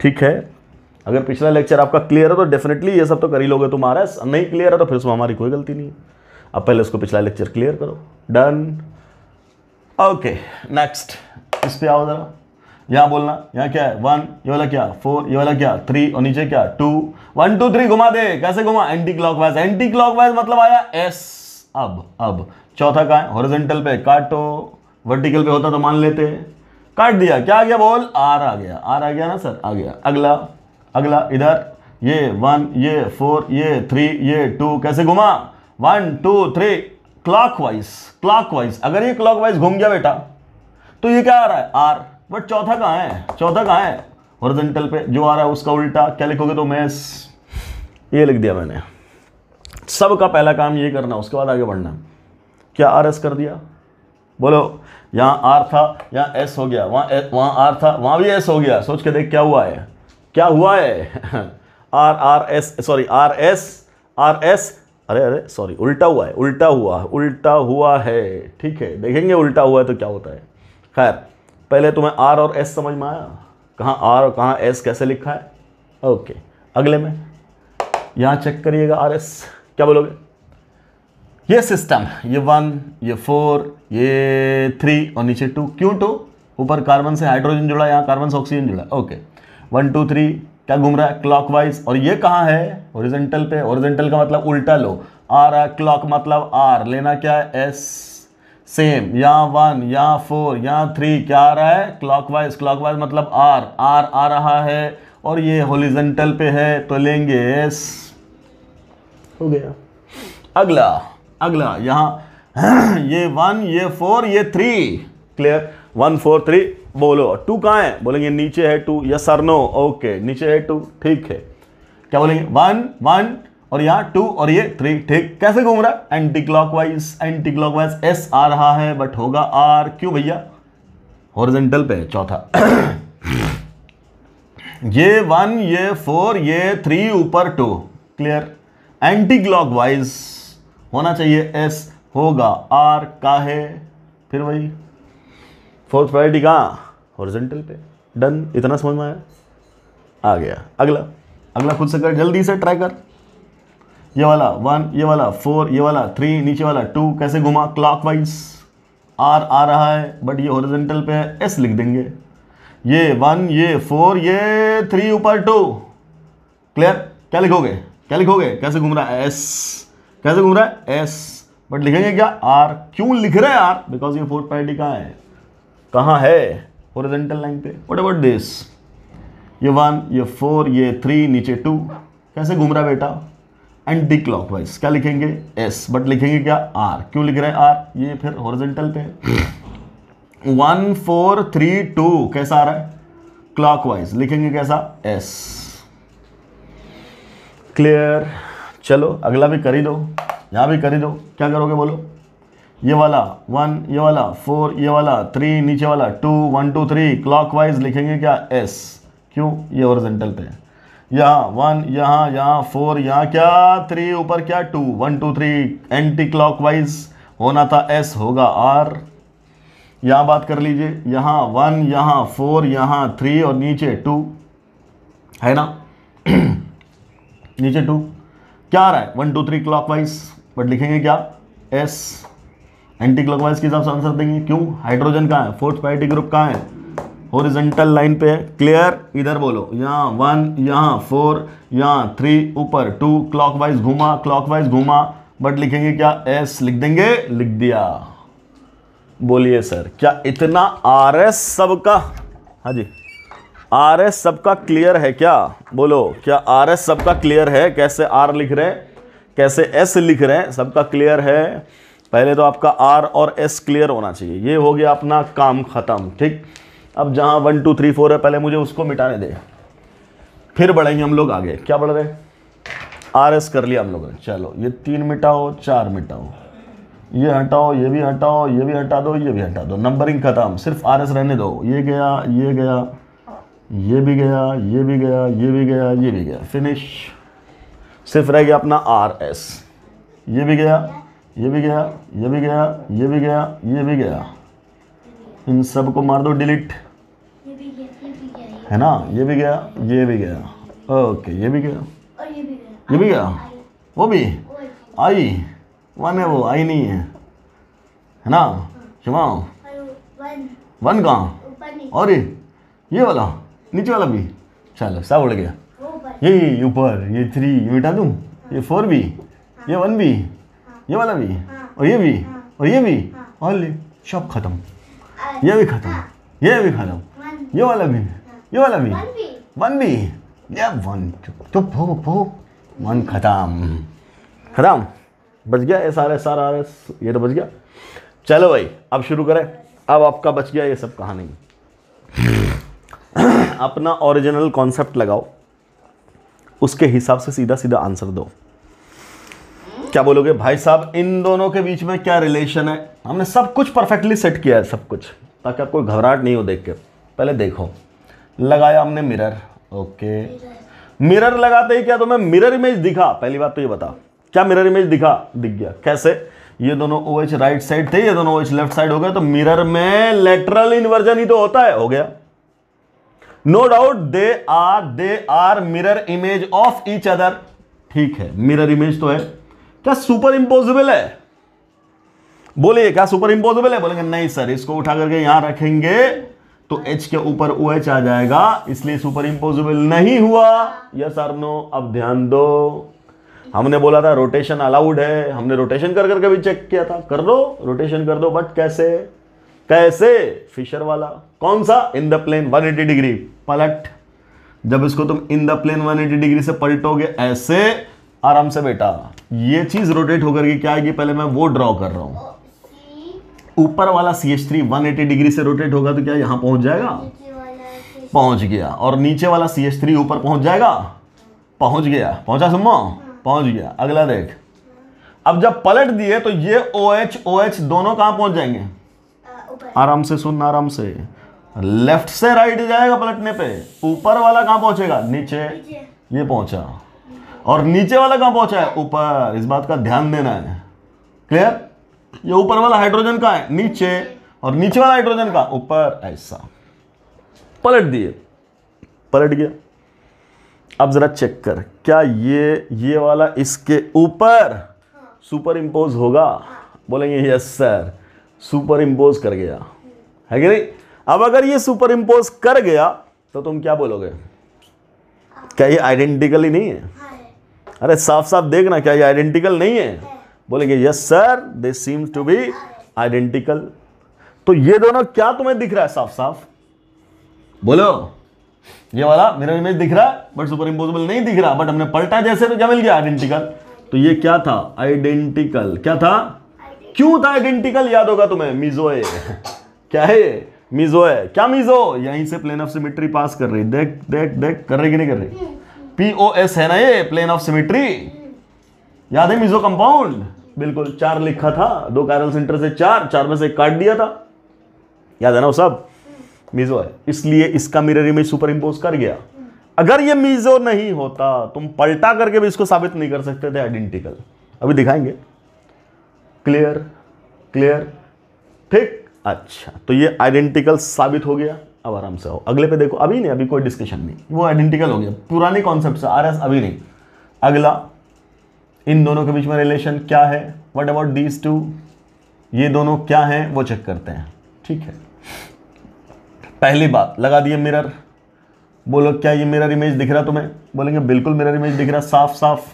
ठीक है अगर पिछला लेक्चर आपका क्लियर है तो डेफिनेटली ये सब तो कर ही लोगे तुम आर नहीं क्लियर है तो फिर उसमें हमारी कोई गलती नहीं है अब पहले उसको पिछला लेक्चर क्लियर करो डन ओके नेक्स्ट इस पर आओ ज़रा यहाँ बोलना यहाँ क्या है वन ये वाला क्या फोर ये वाला क्या थ्री और नीचे क्या टू वन टू थ्री घुमा दे कैसे घुमा anti clock wise anti clock wise मतलब आया एस अब अब चौथा कहा है हॉरिजेंटल पे काटो वर्टिकल पे होता तो मान लेते काट दिया क्या आ गया बोल आर आ गया आर आ गया ना सर आ गया अगला अगला इधर ये वन ये फोर ये थ्री ये टू कैसे घुमा one two three clockwise clockwise अगर ये क्लॉकवाइज घूम गया बेटा तो ये क्या आ रहा है आर बट चौथा कहाँ है चौथा कहाँ है ओरिजेंटल पे जो आ रहा है उसका उल्टा क्या लिखोगे तो मैस ये लिख दिया मैंने सब का पहला काम ये करना उसके बाद आगे बढ़ना क्या आर एस कर दिया बोलो यहाँ आर था यहाँ एस हो गया वहाँ वहाँ आर था वहाँ भी एस हो गया सोच के देख क्या हुआ है क्या हुआ है R R S sorry R S R S अरे अरे सॉरी उल्टा हुआ है उल्टा हुआ है उल्टा हुआ है ठीक है देखेंगे उल्टा हुआ है तो क्या होता है खैर पहले तुम्हें आर और एस समझ में आया कहाँ आर और कहाँ एस कैसे लिखा है ओके अगले में यहाँ चेक करिएगा आर एस क्या बोलोगे ये सिस्टम ये वन ये फोर ये थ्री और नीचे टू क्यों टू ऊपर कार्बन से हाइड्रोजन जुड़ा यहाँ कार्बन से ऑक्सीजन जुड़ा ओके वन टू थ्री क्या घूम रहा है क्लॉकवाइज और ये कहाँ है ओरिजेंटल पे ओरिजेंटल का मतलब उल्टा लो आर आ क्लॉक मतलब आर लेना क्या है एस सेम यहाँ वन यहाँ फोर यहाँ थ्री क्या आ रहा है क्लॉकवाइज क्लॉकवाइज मतलब आर आर आ रहा है और ये होलिजेंटल पे है तो लेंगे एस हो गया अगला अगला यहाँ ये वन ये फोर ये three clear one four three बोलो टू कहाँ है बोलेंगे नीचे है टू या सर नो ओके नीचे है टू ठीक है क्या बोलेंगे वन वन और यहाँ टू और ये थ्री ठीक कैसे घूम रहा है anti clock wise anti clock clockwise S आ रहा है बट होगा आर क्यों भैया हॉरिजेंटल पे चौथा ये वन ये फोर ये थ्री ऊपर two clear anti clock clockwise होना चाहिए एस होगा आर का है फिर वही फोर्थ प्रायोरिटी कहाँ हॉरिजेंटल पे डन इतना समझ में आया आ गया अगला अगला खुद से कर जल्दी से ट्राई कर ये वाला वन ये वाला फोर ये वाला थ्री नीचे वाला टू कैसे घुमा क्लॉक वाइज आर आ रहा है बट ये हॉरिजेंटल पे है एस लिख देंगे ये वन ये फोर ये थ्री ऊपर टू क्लियर क्या लिखोगे क्या लिखोगे कैसे घूम रहा है एस कैसे घूम रहा है एस बट लिखेंगे क्या आर क्यों लिख रहे हैं आर बिकॉज ये फोर्थ प्रायोरिटी कहाँ है कहाँ है हॉरिजेंटल लाइन पे वट अबाउट दिस ये वन ये फोर ये थ्री नीचे टू कैसे घूम रहा बेटा एंटी क्लॉक वाइज क्या लिखेंगे एस बट लिखेंगे क्या आर क्यों लिख रहे हैं आर ये फिर हॉरिजेंटल पे वन फोर थ्री टू कैसा आ रहा है क्लॉक वाइज लिखेंगे कैसा एस क्लियर चलो अगला भी कर ही दो यहाँ भी कर ही दो क्या करोगे बोलो ये वाला वन ये वाला फोर ये वाला थ्री नीचे वाला two one two three clockwise लिखेंगे क्या एस क्यों ये ओरिजेंटल पे यहाँ वन यहाँ यहाँ फोर यहाँ क्या थ्री ऊपर क्या two one two three anti clock clockwise होना था एस होगा आर यहाँ बात कर लीजिए यहाँ वन यहाँ फोर यहाँ थ्री और नीचे टू है ना नीचे टू क्या आ रहा है one two three clockwise but लिखेंगे क्या एस एंटी क्लॉकवाइज के हिसाब से आंसर देंगे क्यों हाइड्रोजन का है फोर्थ पार्टी ग्रुप का है ओरिजेंटल लाइन पे है क्लियर इधर बोलो यहाँ वन यहाँ फोर यहाँ थ्री ऊपर टू क्लॉकवाइज घुमा क्लॉकवाइज घुमा बट लिखेंगे क्या एस लिख देंगे लिख दिया बोलिए सर क्या इतना आर एस सबका हाँ जी आर एस सबका क्लियर है क्या बोलो क्या आर एस सबका क्लियर है कैसे आर लिख रहे हैं कैसे एस लिख रहे हैं सबका क्लियर है पहले तो आपका आर और एस क्लियर होना चाहिए ये हो गया अपना काम ख़त्म ठीक अब जहाँ वन टू थ्री फोर है पहले मुझे उसको मिटाने दे फिर बढ़ेंगे हम लोग आगे क्या बढ़ रहे आर एस कर लिया हम लोगों ने चलो ये तीन मिटाओ चार मिटाओ ये हटाओ ये भी हटाओ ये भी हटा दो ये भी हटा दो नंबरिंग ख़त्म सिर्फ आर एस रहने दो ये गया ये गया ये भी गया ये भी गया ये भी गया ये भी गया फिनिश सिर्फ रह गया अपना आर एस ये भी गया ये भी गया ये भी गया ये भी गया ये भी गया इन सब को मार दो डिलीट है ना ये भी गया ये भी गया ओके ये भी गया ये भी गया वो भी आई वन है वो आई नहीं है है ना क्षमा वन कहाँ और ये ये वाला नीचे वाला भी चलो सब उड़ गया ये ऊपर ये थ्री ये बिठा दूँ ये फोर भी ये वन भी ये वाला भी और ये भी और ये भी और ले सब खत्म ये भी खत्म ये भी खत्म ये वाला भी ये वाला भी वन भी ये वन तो भो भो वन खत्म खत्म बच गया ये सारे सारा ये तो बच गया चलो भाई अब शुरू करें अब आपका बच गया ये सब कहानी अपना ओरिजिनल कॉन्सेप्ट लगाओ उसके हिसाब से सीधा सीधा आंसर दो क्या बोलोगे भाई साहब इन दोनों के बीच में क्या रिलेशन है हमने सब कुछ परफेक्टली सेट किया है सब कुछ ताकि आपको घबराहट नहीं हो देख के पहले देखो लगाया हमने मिरर ओके मिरर लगाते ही क्या तुम्हें तो मिरर इमेज दिखा पहली बात तो ये बता क्या मिरर इमेज दिखा दिख गया कैसे ये दोनों ओ OH राइट साइड थे ये दोनों ओ OH लेफ्ट साइड हो गए तो मिरर में लेटरल इन्वर्जन ही तो होता है हो गया no doubt they are they are mirror image of each other ठीक है मिरर इमेज तो है क्या सुपर इम्पोजिबल है बोलिए क्या सुपर इम्पोजिबल है बोलेंगे नहीं सर इसको उठा करके यहां रखेंगे तो H के ऊपर ओ OH एच आ जाएगा इसलिए सुपर इम्पोजिबल नहीं हुआ यस आर नो अब ध्यान दो हमने बोला था रोटेशन अलाउड है हमने रोटेशन कर करके भी चेक किया था कर दो रोटेशन कर दो बट कैसे कैसे फिशर वाला कौन सा इन द प्लेन 180 डिग्री पलट जब इसको तुम इन द प्लेन 180 डिग्री से पलटोगे ऐसे आराम से बेटा ये चीज रोटेट होकर के क्या आएगी पहले मैं वो ड्रॉ कर रहा हूं ऊपर वाला C H three one eighty degree से रोटेट होगा तो क्या यहां पहुंच जाएगा पहुंच गया और नीचे वाला सी एच थ्री ऊपर पहुंच जाएगा पहुंच गया पहुंचा सुमो पहुंच गया अगला देख अब जब पलट दिए तो ये ओ एच ओ एच दोनों कहां पहुंच जाएंगे आराम से सुन आराम से लेफ्ट से राइट जाएगा पलटने पे ऊपर वाला कहां पहुंचेगा नीचे ये पहुंचा और नीचे वाला कहां पहुंचा है ऊपर इस बात का ध्यान देना है क्लियर ये ऊपर वाला हाइड्रोजन का है नीचे और नीचे वाला हाइड्रोजन का ऊपर ऐसा पलट दिए पलट गया अब जरा चेक कर क्या ये ये वाला इसके ऊपर सुपर इम्पोज होगा बोलेंगे यस सर सुपर इम्पोज कर गया है कि नहीं अब अगर ये सुपर इम्पोज कर गया तो तुम क्या बोलोगे क्या ये आइडेंटिकली नहीं है अरे साफ साफ देखना क्या ये आइडेंटिकल नहीं है बोलेंगे yes sir they seems to be identical तो ये दोनों क्या तुम्हें दिख रहा है साफ साफ बोलो ये वाला मेरा इमेज दिख रहा है बट सुपर इम्पोजिबल नहीं दिख रहा बट हमने पलटा जैसे तो क्या मिल गया आइडेंटिकल तो ये क्या था आइडेंटिकल क्या था क्यों था आइडेंटिकल याद होगा तुम्हें मिजोए क्या है मिजो है क्या मिजो यहीं से प्लेन ऑफ सिमिट्री पास कर रही देख देख देख कर रही कि नहीं कर रही पीओएस है ना ये प्लेन ऑफ सिमेट्री याद है मिजो कंपाउंड बिल्कुल चार लिखा था दो कैरल सेंटर से चार चार में से एक काट दिया था याद है ना वो सब मिजो है इसलिए इसका मिरर इमेज सुपर इम्पोज कर गया अगर ये मिजो नहीं होता तुम पलटा करके भी इसको साबित नहीं कर सकते थे आइडेंटिकल अभी दिखाएंगे क्लियर क्लियर ठीक अच्छा तो ये आइडेंटिकल साबित हो गया अब आराम से आओ अगले पे देखो अभी नहीं अभी कोई डिस्कशन नहीं वो आइडेंटिकल हो गया पुराने कॉन्सेप्ट से आर एस अभी नहीं अगला इन दोनों के बीच में रिलेशन क्या है वट अबाउट दीज टू ये दोनों क्या हैं वो चेक करते हैं ठीक है पहली बात लगा दिए मिरर बोलो क्या ये मिरर इमेज दिख रहा तुम्हें बोलेंगे बिल्कुल मिरर इमेज दिख रहा साफ साफ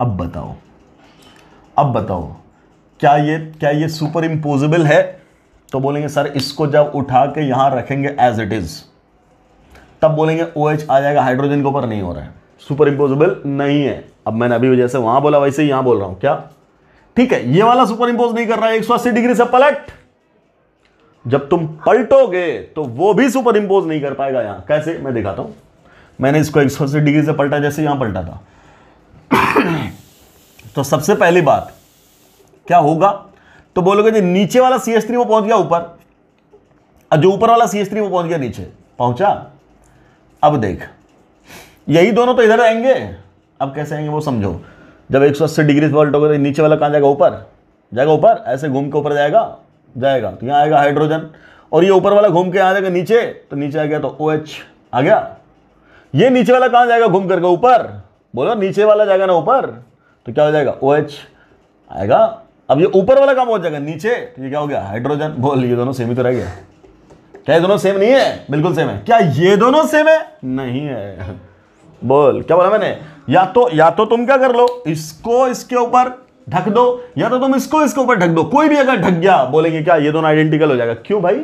अब बताओ अब बताओ क्या ये क्या ये सुपर इम्पोजिबल है तो बोलेंगे सर इसको जब उठा के यहां रखेंगे एज इट इज़ तब बोलेंगे ओ OH आ जाएगा हाइड्रोजन के ऊपर नहीं हो रहा है सुपर इंपोजिबल नहीं है अब मैंने अभी जैसे वहां बोला वैसे ही यहाँ बोल रहा हूं क्या ठीक है ये वाला सुपर इंपोज नहीं कर रहा है एक डिग्री से पलट जब तुम पलटोगे तो वो भी सुपर इंपोज नहीं कर पाएगा यहां कैसे मैं दिखाता हूं मैंने इसको एक डिग्री से पलटा जैसे यहां पलटा था तो सबसे पहली बात क्या होगा तो बोलोगे जी नीचे वाला सी एस थ्री वो पहुंच गया ऊपर और जो ऊपर वाला सी एस थ्री वो पहुंच गया नीचे पहुंचा अब देख यही दोनों तो इधर आएंगे अब कैसे आएंगे वो समझो जब एक सौ अस्सी डिग्री वोल्ट होगा तो नीचे वाला कहां जाएगा ऊपर जाएगा ऊपर ऐसे घूम के ऊपर जाएगा जाएगा तो यहां आएगा हाइड्रोजन और ये ऊपर वाला घूम के आ जाएगा नीचे तो नीचे आ गया तो ओ OH आ गया ये नीचे वाला कहां जाएगा घूम करके ऊपर बोलो नीचे वाला जाएगा ना ऊपर तो क्या हो जाएगा ओ OH आएगा अब ये ऊपर वाला काम हो जाएगा नीचे तो ये क्या हो गया हाइड्रोजन बोल ये दोनों सेम ही तो रह गया क्या ये दोनों सेम नहीं है बिल्कुल सेम है क्या ये दोनों सेम है नहीं है बोल क्या बोला मैंने या तो या तो तुम क्या कर लो इसको इसके ऊपर ढक दो या तो तुम इसको इसके ऊपर ढक दो कोई भी अगर ढक गया बोलेंगे क्या ये दोनों आइडेंटिकल हो जाएगा क्यों भाई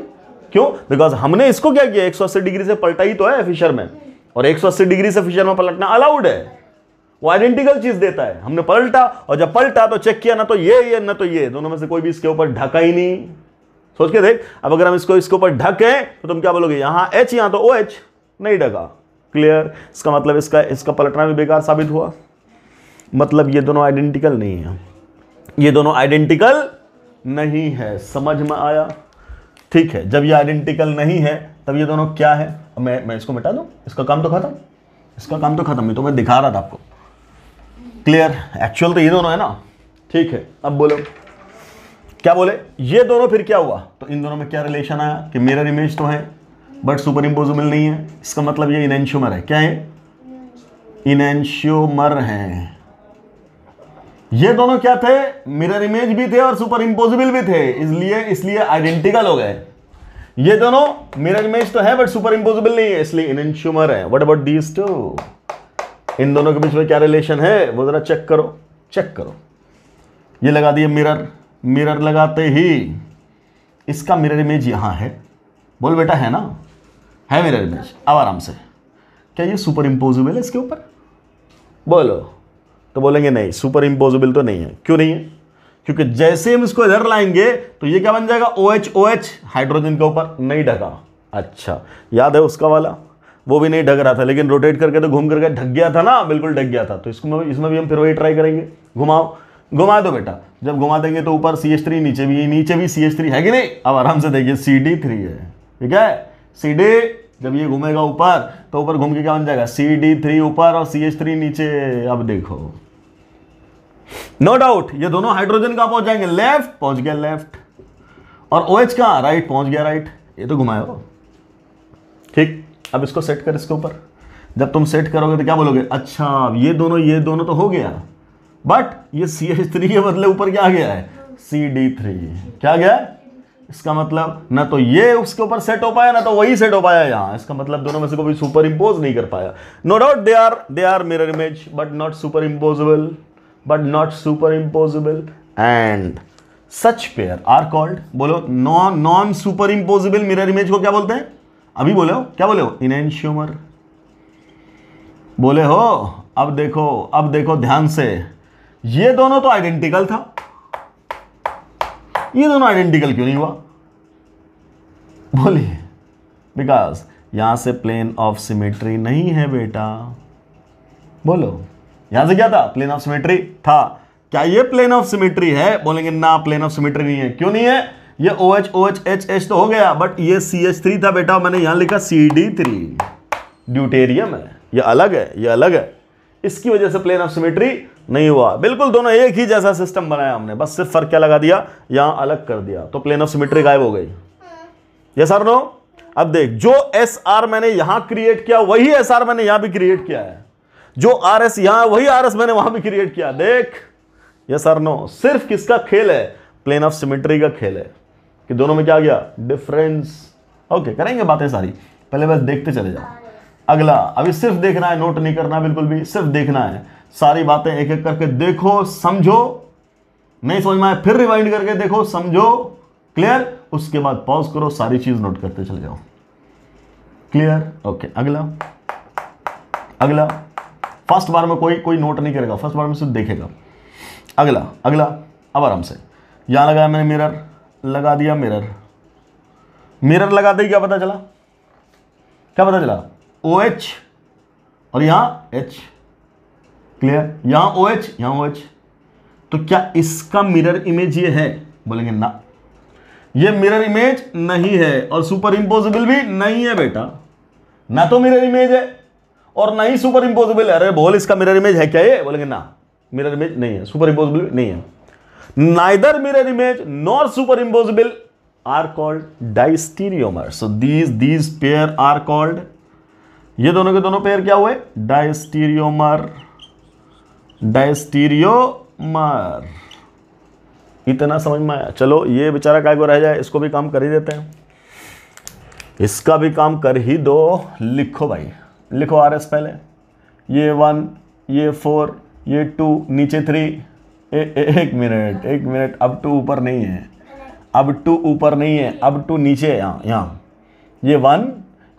क्यों बिकॉज हमने इसको क्या किया अस्सी डिग्री से पलटा ही तो है फिशर में और अस्सी डिग्री से फिशर में पलटना अलाउड है वो आइडेंटिकल चीज देता है हमने पलटा और जब पलटा तो चेक किया ना तो ये ये ना तो ये दोनों में से कोई भी इसके ऊपर ढका ही नहीं सोच के देख अब अगर हम इसको इसके ऊपर ढकें तो तुम क्या बोलोगे यहां एच यहां तो ओ OH एच नहीं ढका क्लियर इसका मतलब इसका इसका पलटना भी बेकार साबित हुआ मतलब ये दोनों आइडेंटिकल नहीं है ये दोनों आइडेंटिकल नहीं है समझ में आया ठीक है जब ये आइडेंटिकल नहीं है तब ये दोनों क्या है मैं मैं इसको मिटा दूं इसका काम तो खत्म इसका काम तो खत्म ही तो मैं दिखा रहा था आपको क्लियर एक्चुअल तो ये दोनों है ना ठीक है अब बोलो क्या बोले ये दोनों फिर क्या हुआ तो इन दोनों में क्या रिलेशन आया कि मिरर इमेज तो है बट सुपर इम्पोजिबल नहीं है इसका मतलब ये इनशोमर है क्या है इनशोमर है ये दोनों क्या थे मिरर इमेज भी थे और सुपर इम्पोजिबल भी थे इसलिए इसलिए आइडेंटिकल हो गए ये दोनों मिरर इमेज तो है बट सुपर इम्पोजिबल नहीं है इसलिए इनशोमर है वट अबाउट दीज टू इन दोनों के बीच में क्या रिलेशन है वो ज़रा चेक करो चेक करो ये लगा दिए मिरर मिरर लगाते ही इसका मिरर इमेज यहाँ है बोल बेटा है ना है मिरर इमेज अब आराम से क्या ये सुपर इम्पोजिबल है इसके ऊपर बोलो तो बोलेंगे नहीं सुपर इम्पोजिबल तो नहीं है क्यों नहीं है क्योंकि जैसे हम इसको इधर लाएंगे तो ये क्या बन जाएगा O H O H hydrogen के ऊपर नहीं ढका अच्छा याद है उसका वाला वो भी नहीं ढक रहा था लेकिन रोटेट करके तो घूम करके ढक गया था ना बिल्कुल ढक गया था तो इसमें इसमें भी हम फिर वही ट्राई करेंगे घुमाओ घुमा दो बेटा जब घुमा देंगे तो ऊपर सी एच थ्री नीचे भी नीचे भी सी एच थ्री है कि नहीं अब आराम से देखिए सी डी थ्री है ठीक है सी डी जब ये घूमेगा ऊपर तो ऊपर घूम के क्या बन जाएगा सी डी थ्री ऊपर और सी एच थ्री नीचे अब देखो नो डाउट ये दोनों हाइड्रोजन कहाँ पहुंच जाएंगे लेफ्ट पहुंच गया लेफ्ट और ओ एच कहाँ राइट पहुंच गया राइट ये तो घुमाया ठीक अब इसको सेट कर इसके ऊपर जब तुम सेट करोगे तो क्या बोलोगे अच्छा ये दोनों ये दोनों तो हो गया बट ये सी एच थ्री के बदले ऊपर क्या गया है सी डी थ्री क्या गया इसका मतलब ना तो ये उसके ऊपर सेट हो पाया ना तो वही सेट हो पाया यहाँ इसका मतलब दोनों में से कोई सुपर इम्पोज नहीं कर पाया no doubt they are they are mirror image but not super superimposable but not super superimposable and such pair are called बोलो non non super imposable mirror image को क्या बोलते हैं अभी बोले हो क्या बोले हो इनशियोमर बोले हो अब देखो अब देखो ध्यान से ये दोनों तो आइडेंटिकल था ये दोनों आइडेंटिकल क्यों नहीं हुआ बोलिए बिकॉज यहां से प्लेन ऑफ सिमेट्री नहीं है बेटा बोलो यहां से क्या था प्लेन ऑफ सिमेट्री था क्या ये प्लेन ऑफ सिमेट्री है बोलेंगे ना प्लेन ऑफ सिमेट्री नहीं है क्यों नहीं है ये O H O H H H तो हो गया बट ये सी एच थ्री था बेटा मैंने यहां लिखा सी डी थ्री ड्यूटेरियम है ये अलग है ये अलग है इसकी वजह से प्लेन ऑफ सिमेट्री नहीं हुआ बिल्कुल दोनों एक ही जैसा सिस्टम बनाया हमने बस सिर्फ फर्क क्या लगा दिया यहां अलग कर दिया तो प्लेन ऑफ सिमेट्री गायब हो गई ये सर नो अब देख जो एस आर मैंने यहां क्रिएट किया वही एस आर मैंने यहां भी क्रिएट किया है जो आर एस यहां वही आर एस मैंने वहां भी क्रिएट किया देख ये सर नो सिर्फ किसका खेल है प्लेन ऑफ सिमेट्री का खेल है कि दोनों में क्या आ गया डिफरेंस ओके करेंगे बातें सारी पहले बस देखते चले जाओ अगला अभी सिर्फ देखना है नोट नहीं करना बिल्कुल भी सिर्फ देखना है सारी बातें एक एक करके देखो समझो नहीं समझ में फिर रिवाइंड करके देखो समझो क्लियर उसके बाद पॉज करो सारी चीज नोट करते चले जाओ क्लियर ओके अगला अगला फर्स्ट बार में कोई कोई नोट नहीं करेगा फर्स्ट बार में सिर्फ देखेगा अगला अगला अब आराम से यहां लगाया मैंने मिरर लगा दिया मिरर मिरर लगा दे क्या पता चला क्या पता चला ओ OH, और यहां एच क्लियर यहां ओ एच यहां ओ एच तो क्या इसका मिरर इमेज ये है बोलेंगे ना ये मिरर इमेज नहीं है और सुपर इंपोजिबल भी नहीं है बेटा ना तो मिरर इमेज है और ना ही सुपर इंपोजिबल अरे बोल इसका मिरर इमेज है क्या ये बोलेंगे ना मिरर इमेज नहीं है सुपर इंपोजिबल नहीं है neither mirror image nor superimposable are called diastereomers. So these these pair are called ये दोनों के दोनों पेयर क्या हुए डायस्टीरियोमर डायस्टीरियोमर इतना समझ में आया चलो ये बेचारा काय को रह जाए इसको भी काम कर ही देते हैं इसका भी काम कर ही दो लिखो भाई लिखो आर एस पहले ये वन ये फोर ये टू नीचे थ्री एक मिनट एक मिनट अब टू ऊपर नहीं है अब टू ऊपर नहीं है अब टू नीचे यहाँ यहाँ ये वन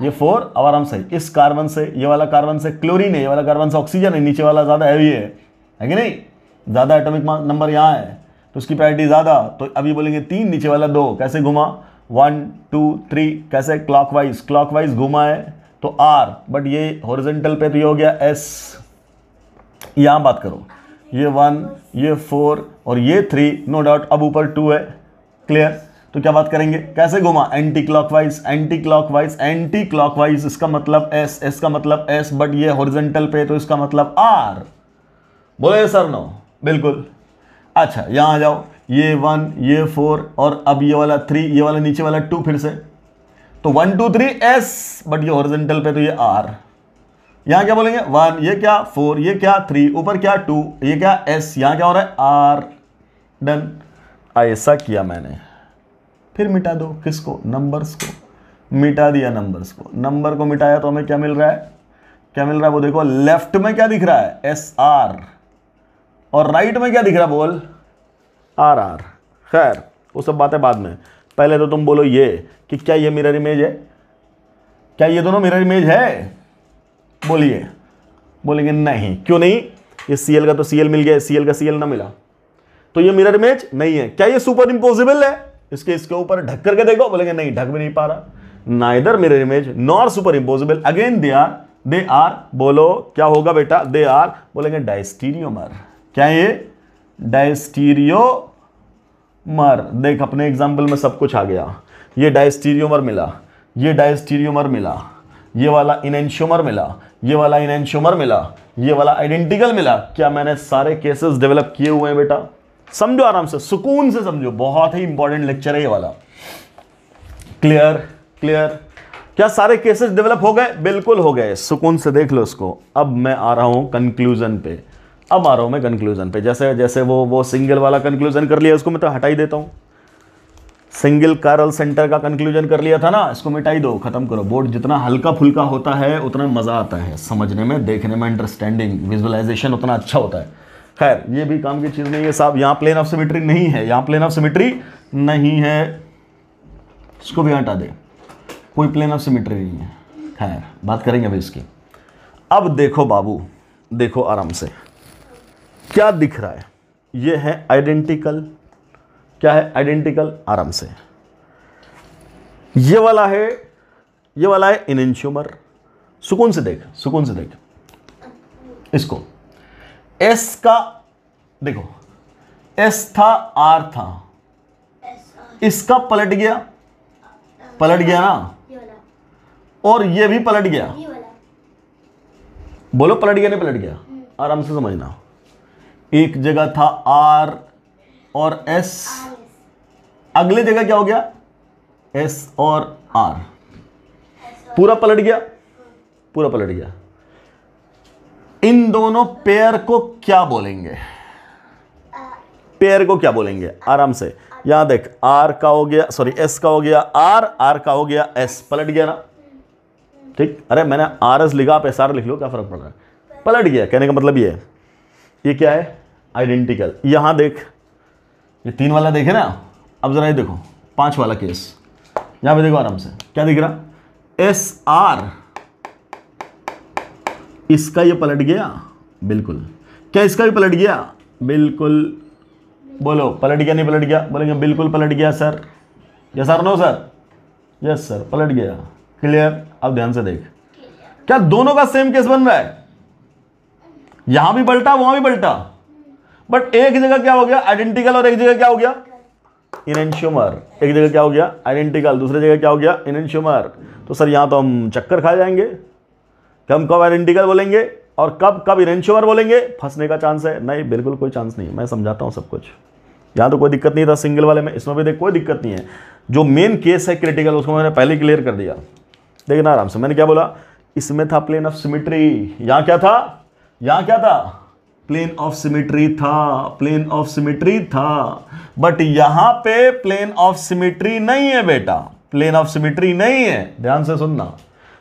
ये फोर अब आराम से इस कार्बन से ये वाला कार्बन से क्लोरीन है ये वाला कार्बन से ऑक्सीजन है नीचे वाला ज़्यादा हैवी है है कि नहीं ज़्यादा एटॉमिक नंबर यहाँ है तो उसकी प्रायोरिटी ज़्यादा तो अभी बोलेंगे तीन नीचे वाला दो कैसे घुमा वन टू थ्री कैसे क्लॉकवाइज क्लॉकवाइज घुमा है तो आर बट ये हॉरिजेंटल पे तो ये हो गया एस यहाँ बात करो ये वन ये फोर और ये थ्री नो डाउट अब ऊपर टू है क्लियर तो क्या बात करेंगे कैसे घुमा anti anticlockwise anticlockwise anticlockwise इसका मतलब एस एस का मतलब एस बट ये हॉरिजेंटल पे तो इसका मतलब आर बोले सर नो बिल्कुल अच्छा यहां आ जाओ ये वन ये फोर और अब ये वाला थ्री ये वाला नीचे वाला टू फिर से तो one two three S but ये हॉरिजेंटल पे तो ये आर यहाँ क्या बोलेंगे वन ये क्या फोर ये क्या थ्री ऊपर क्या टू ये क्या एस यहाँ क्या हो रहा है आर डन ऐसा किया मैंने फिर मिटा दो किसको नंबर्स को मिटा दिया नंबर्स को नंबर को मिटाया तो हमें क्या मिल रहा है क्या मिल रहा है वो देखो लेफ्ट में क्या दिख रहा है एस आर और राइट में क्या दिख रहा है बोल आर आर खैर वो सब बातें बाद में पहले तो तुम बोलो ये कि क्या ये मिरर इमेज है क्या ये दोनों मिरर इमेज है बोलिए बोलेंगे नहीं क्यों नहीं ये सीएल का तो सीएल मिल गया सीएल का सीएल ना मिला तो ये मिरर इमेज नहीं है क्या ये सुपर इंपोजिबल है इसके इसके ऊपर ढक करके देखो बोलेंगे नहीं ढक भी नहीं पा रहा ना इधर mirror image nor superimposable again they are they are बोलो क्या होगा बेटा दे आर बोलेंगे डायस्टीरियोमर क्या ये डायस्टीरियोमर देख अपने एग्जाम्पल में सब कुछ आ गया ये डायस्टीरियोमर मिला ये डायस्टीरियोमर मिला ये वाला इनशियोमर मिला ये वाला इनशुमर मिला ये वाला आइडेंटिकल मिला क्या मैंने सारे केसेस डेवलप किए हुए हैं बेटा समझो आराम से सुकून से समझो बहुत ही इंपॉर्टेंट लेक्चर है ये वाला क्लियर क्लियर क्या सारे केसेस डेवलप हो गए बिल्कुल हो गए सुकून से देख लो उसको अब मैं आ रहा हूं कंक्लूजन पे अब आ रहा हूं मैं कंक्लूजन पे जैसे जैसे वो वो सिंगल वाला कंक्लूजन कर लिया उसको मैं तो हटा ही देता हूं सिंगल कारल सेंटर का कंक्लूजन कर लिया था ना इसको मिटाई दो खत्म करो बोर्ड जितना हल्का फुल्का होता है उतना मज़ा आता है समझने में देखने में अंडरस्टैंडिंग विजुअलाइजेशन उतना अच्छा होता है खैर ये भी काम की चीज़ नहीं है साहब यहाँ प्लेन ऑफ सिमिट्री नहीं है यहां प्लेन ऑफ सिमिट्री नहीं है इसको भी हटा दे कोई प्लेन ऑफ सिमिट्री नहीं है खैर बात करेंगे अभी इसकी अब देखो बाबू देखो आराम से क्या दिख रहा है ये है आइडेंटिकल क्या है आइडेंटिकल आराम से ये वाला है ये वाला है इनेंश्यूमर सुकून से देख सुकून से देख इसको एस का देखो एस था आर था इसका पलट गया पलट गया ना और ये भी पलट गया बोलो पलट गया नहीं पलट गया हम्म। आराम से समझना एक जगह था आर और एस अगले जगह क्या हो गया एस और आर पूरा पलट गया पूरा पलट गया इन दोनों पेयर को क्या बोलेंगे पेयर को क्या बोलेंगे आराम से यहां देख आर का हो गया सॉरी एस का हो गया आर आर का हो गया एस पलट गया ना ठीक अरे मैंने आर एस लिखा आप एस आर लिख लो क्या फर्क पड़ रहा है पलट गया कहने का मतलब ये है ये क्या है आइडेंटिकल यहां देख ये तीन वाला देखे ना अब ज़रा ये देखो पांच वाला केस यहाँ पे देखो आराम से क्या दिख रहा एस आर इसका ये पलट गया बिल्कुल क्या इसका भी पलट गया बिल्कुल बोलो पलट गया नहीं पलट गया बोलेंगे बिल्कुल पलट गया sir yes sir no sir yes sir पलट गया क्लियर अब ध्यान से देख क्या दोनों का सेम केस बन रहा है यहां भी पलटा वहां भी पलटा बट एक जगह क्या हो गया आइडेंटिकल और एक जगह क्या हो गया इनशुमर एक जगह क्या हो गया आइडेंटिकल दूसरी जगह क्या हो गया इनशुमर तो सर यहां तो हम चक्कर खा जाएंगे कब कब आइडेंटिकल बोलेंगे और कब कब इनशुमर बोलेंगे फंसने का चांस है नहीं बिल्कुल कोई चांस नहीं मैं समझाता हूं सब कुछ यहां तो कोई दिक्कत नहीं था सिंगल वाले में इसमें भी देख कोई दिक्कत नहीं है जो मेन केस है क्रिटिकल उसको मैंने पहले क्लियर कर दिया देखना आराम से मैंने क्या बोला इसमें था प्लेन ऑफ सिमिट्री यहां क्या था यहां क्या था प्लेन ऑफ सिमेट्री था प्लेन ऑफ सिमिट्री था बट यहां पे प्लेन ऑफ सिमेट्री नहीं है बेटा प्लेन ऑफ सिमिट्री नहीं है ध्यान से सुनना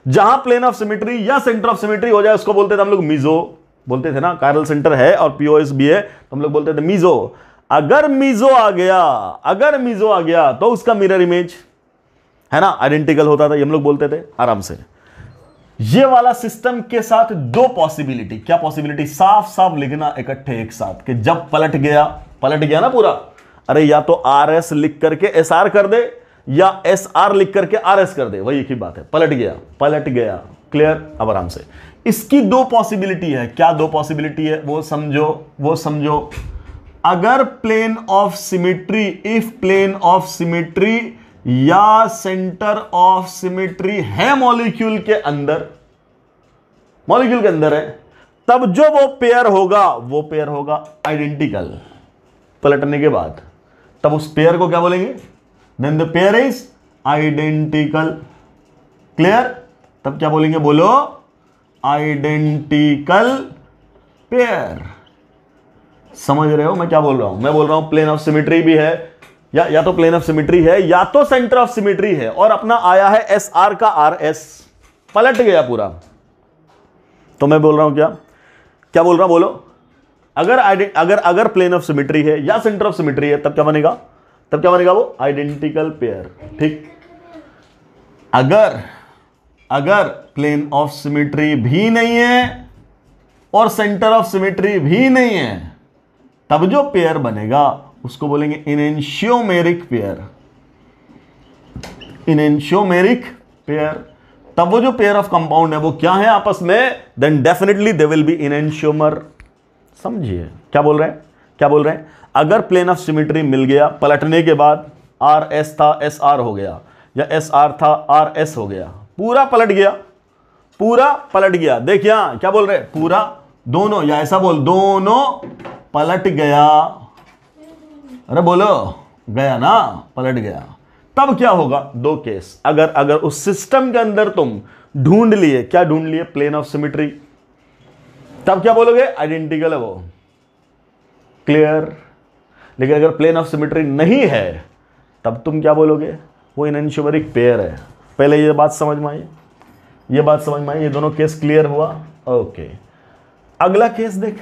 जहां प्लेन ऑफ सिमेट्री या सेंटर ऑफ सिमेट्री हो जाए उसको बोलते थे हम लोग मिजो बोलते थे ना कायरल सेंटर है और पीओएस भी है तो हम लोग बोलते थे मिजो अगर मिजो आ गया अगर मिजो आ गया तो उसका मिरर इमेज है ना आइडेंटिकल होता था ये हम लोग बोलते थे आराम से ये वाला सिस्टम के साथ दो पॉसिबिलिटी क्या पॉसिबिलिटी साफ साफ लिखना इकट्ठे एक साथ कि जब पलट गया पलट गया ना पूरा अरे या तो आर एस लिख करके एस आर कर दे या एस आर लिख करके आर एस कर दे वही एक ही बात है पलट गया पलट गया क्लियर अब आराम से इसकी दो पॉसिबिलिटी है क्या दो पॉसिबिलिटी है वो समझो वो समझो अगर plane of symmetry if plane of symmetry या सेंटर ऑफ सिमेट्री है मॉलिक्यूल के अंदर मॉलिक्यूल के अंदर है तब जो वो पेयर होगा वो पेयर होगा आइडेंटिकल पलटने के बाद तब उस पेयर को क्या बोलेंगे then the pair is identical clear तब क्या बोलेंगे बोलो आइडेंटिकल पेयर समझ रहे हो मैं क्या बोल रहा हूं मैं बोल रहा हूं प्लेन ऑफ सिमेट्री भी है या या तो प्लेन ऑफ सिमिट्री है या तो सेंटर ऑफ सिमिट्री है और अपना आया है एस आर का आर एस पलट गया पूरा तो मैं बोल रहा हूं क्या क्या बोल रहा हूं बोलो अगर अगर अगर प्लेन ऑफ सिमिट्री है या सेंटर ऑफ सिमिट्री है तब क्या बनेगा तब क्या बनेगा वो आइडेंटिकल पेयर ठीक अगर अगर प्लेन ऑफ सिमिट्री भी नहीं है और सेंटर ऑफ सिमिट्री भी नहीं है तब जो पेयर बनेगा उसको बोलेंगे इनेंशियोमेरिक पेयर इनेंशियोमेरिक पेयर तब वो जो पेयर ऑफ कंपाउंड है वो क्या है आपस में then definitely they will be enantiomer समझिए क्या बोल रहे हैं क्या बोल रहे हैं अगर प्लेन ऑफ सिमिट्री मिल गया पलटने के बाद आर एस था एस आर हो गया या एस आर था आर एस हो गया पूरा पलट गया पूरा पलट गया देखिए क्या बोल रहे पूरा दोनों या ऐसा बोल दोनों पलट गया अरे बोलो गया ना पलट गया तब क्या होगा दो केस अगर अगर उस सिस्टम के अंदर तुम ढूंढ लिए क्या ढूंढ लिए प्लेन ऑफ सिमिट्री तब क्या बोलोगे आइडेंटिकल है वो क्लियर लेकिन अगर प्लेन ऑफ सिमिट्री नहीं है तब तुम क्या बोलोगे वो इन इनशुबरिक पेयर है पहले ये बात समझ में आई ये बात समझ में आई ये दोनों केस क्लियर हुआ ओके अगला केस देख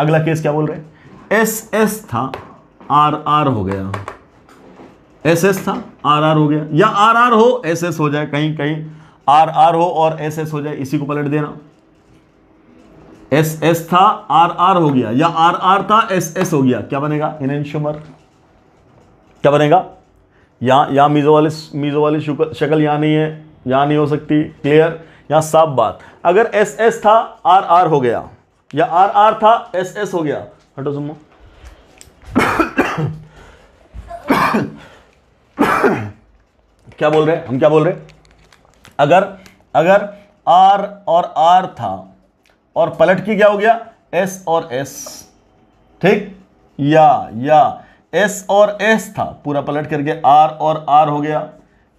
अगला केस क्या बोल रहे एस एस था आर आर हो गया एस एस था आर आर हो गया या आर आर हो एस एस हो जाए कहीं कहीं आर आर हो और एस एस हो जाए इसी को पलट देना एस एस था आर आर हो गया या आर आर था एस एस हो गया क्या बनेगा इन हिनेंशुमर क्या बनेगा या या मीज़ो वाले मीज़ो वाली शक्ल यहाँ नहीं है यहाँ नहीं हो सकती क्लियर या साफ बात अगर एस एस था आर आर हो गया या आर आर था एस एस हो गया हटो सुमो क्या बोल रहे हैं हम क्या बोल रहे हैं अगर अगर आर और आर था और पलट की क्या हो गया एस और एस ठीक या या एस और एस था पूरा पलट करके आर और आर हो गया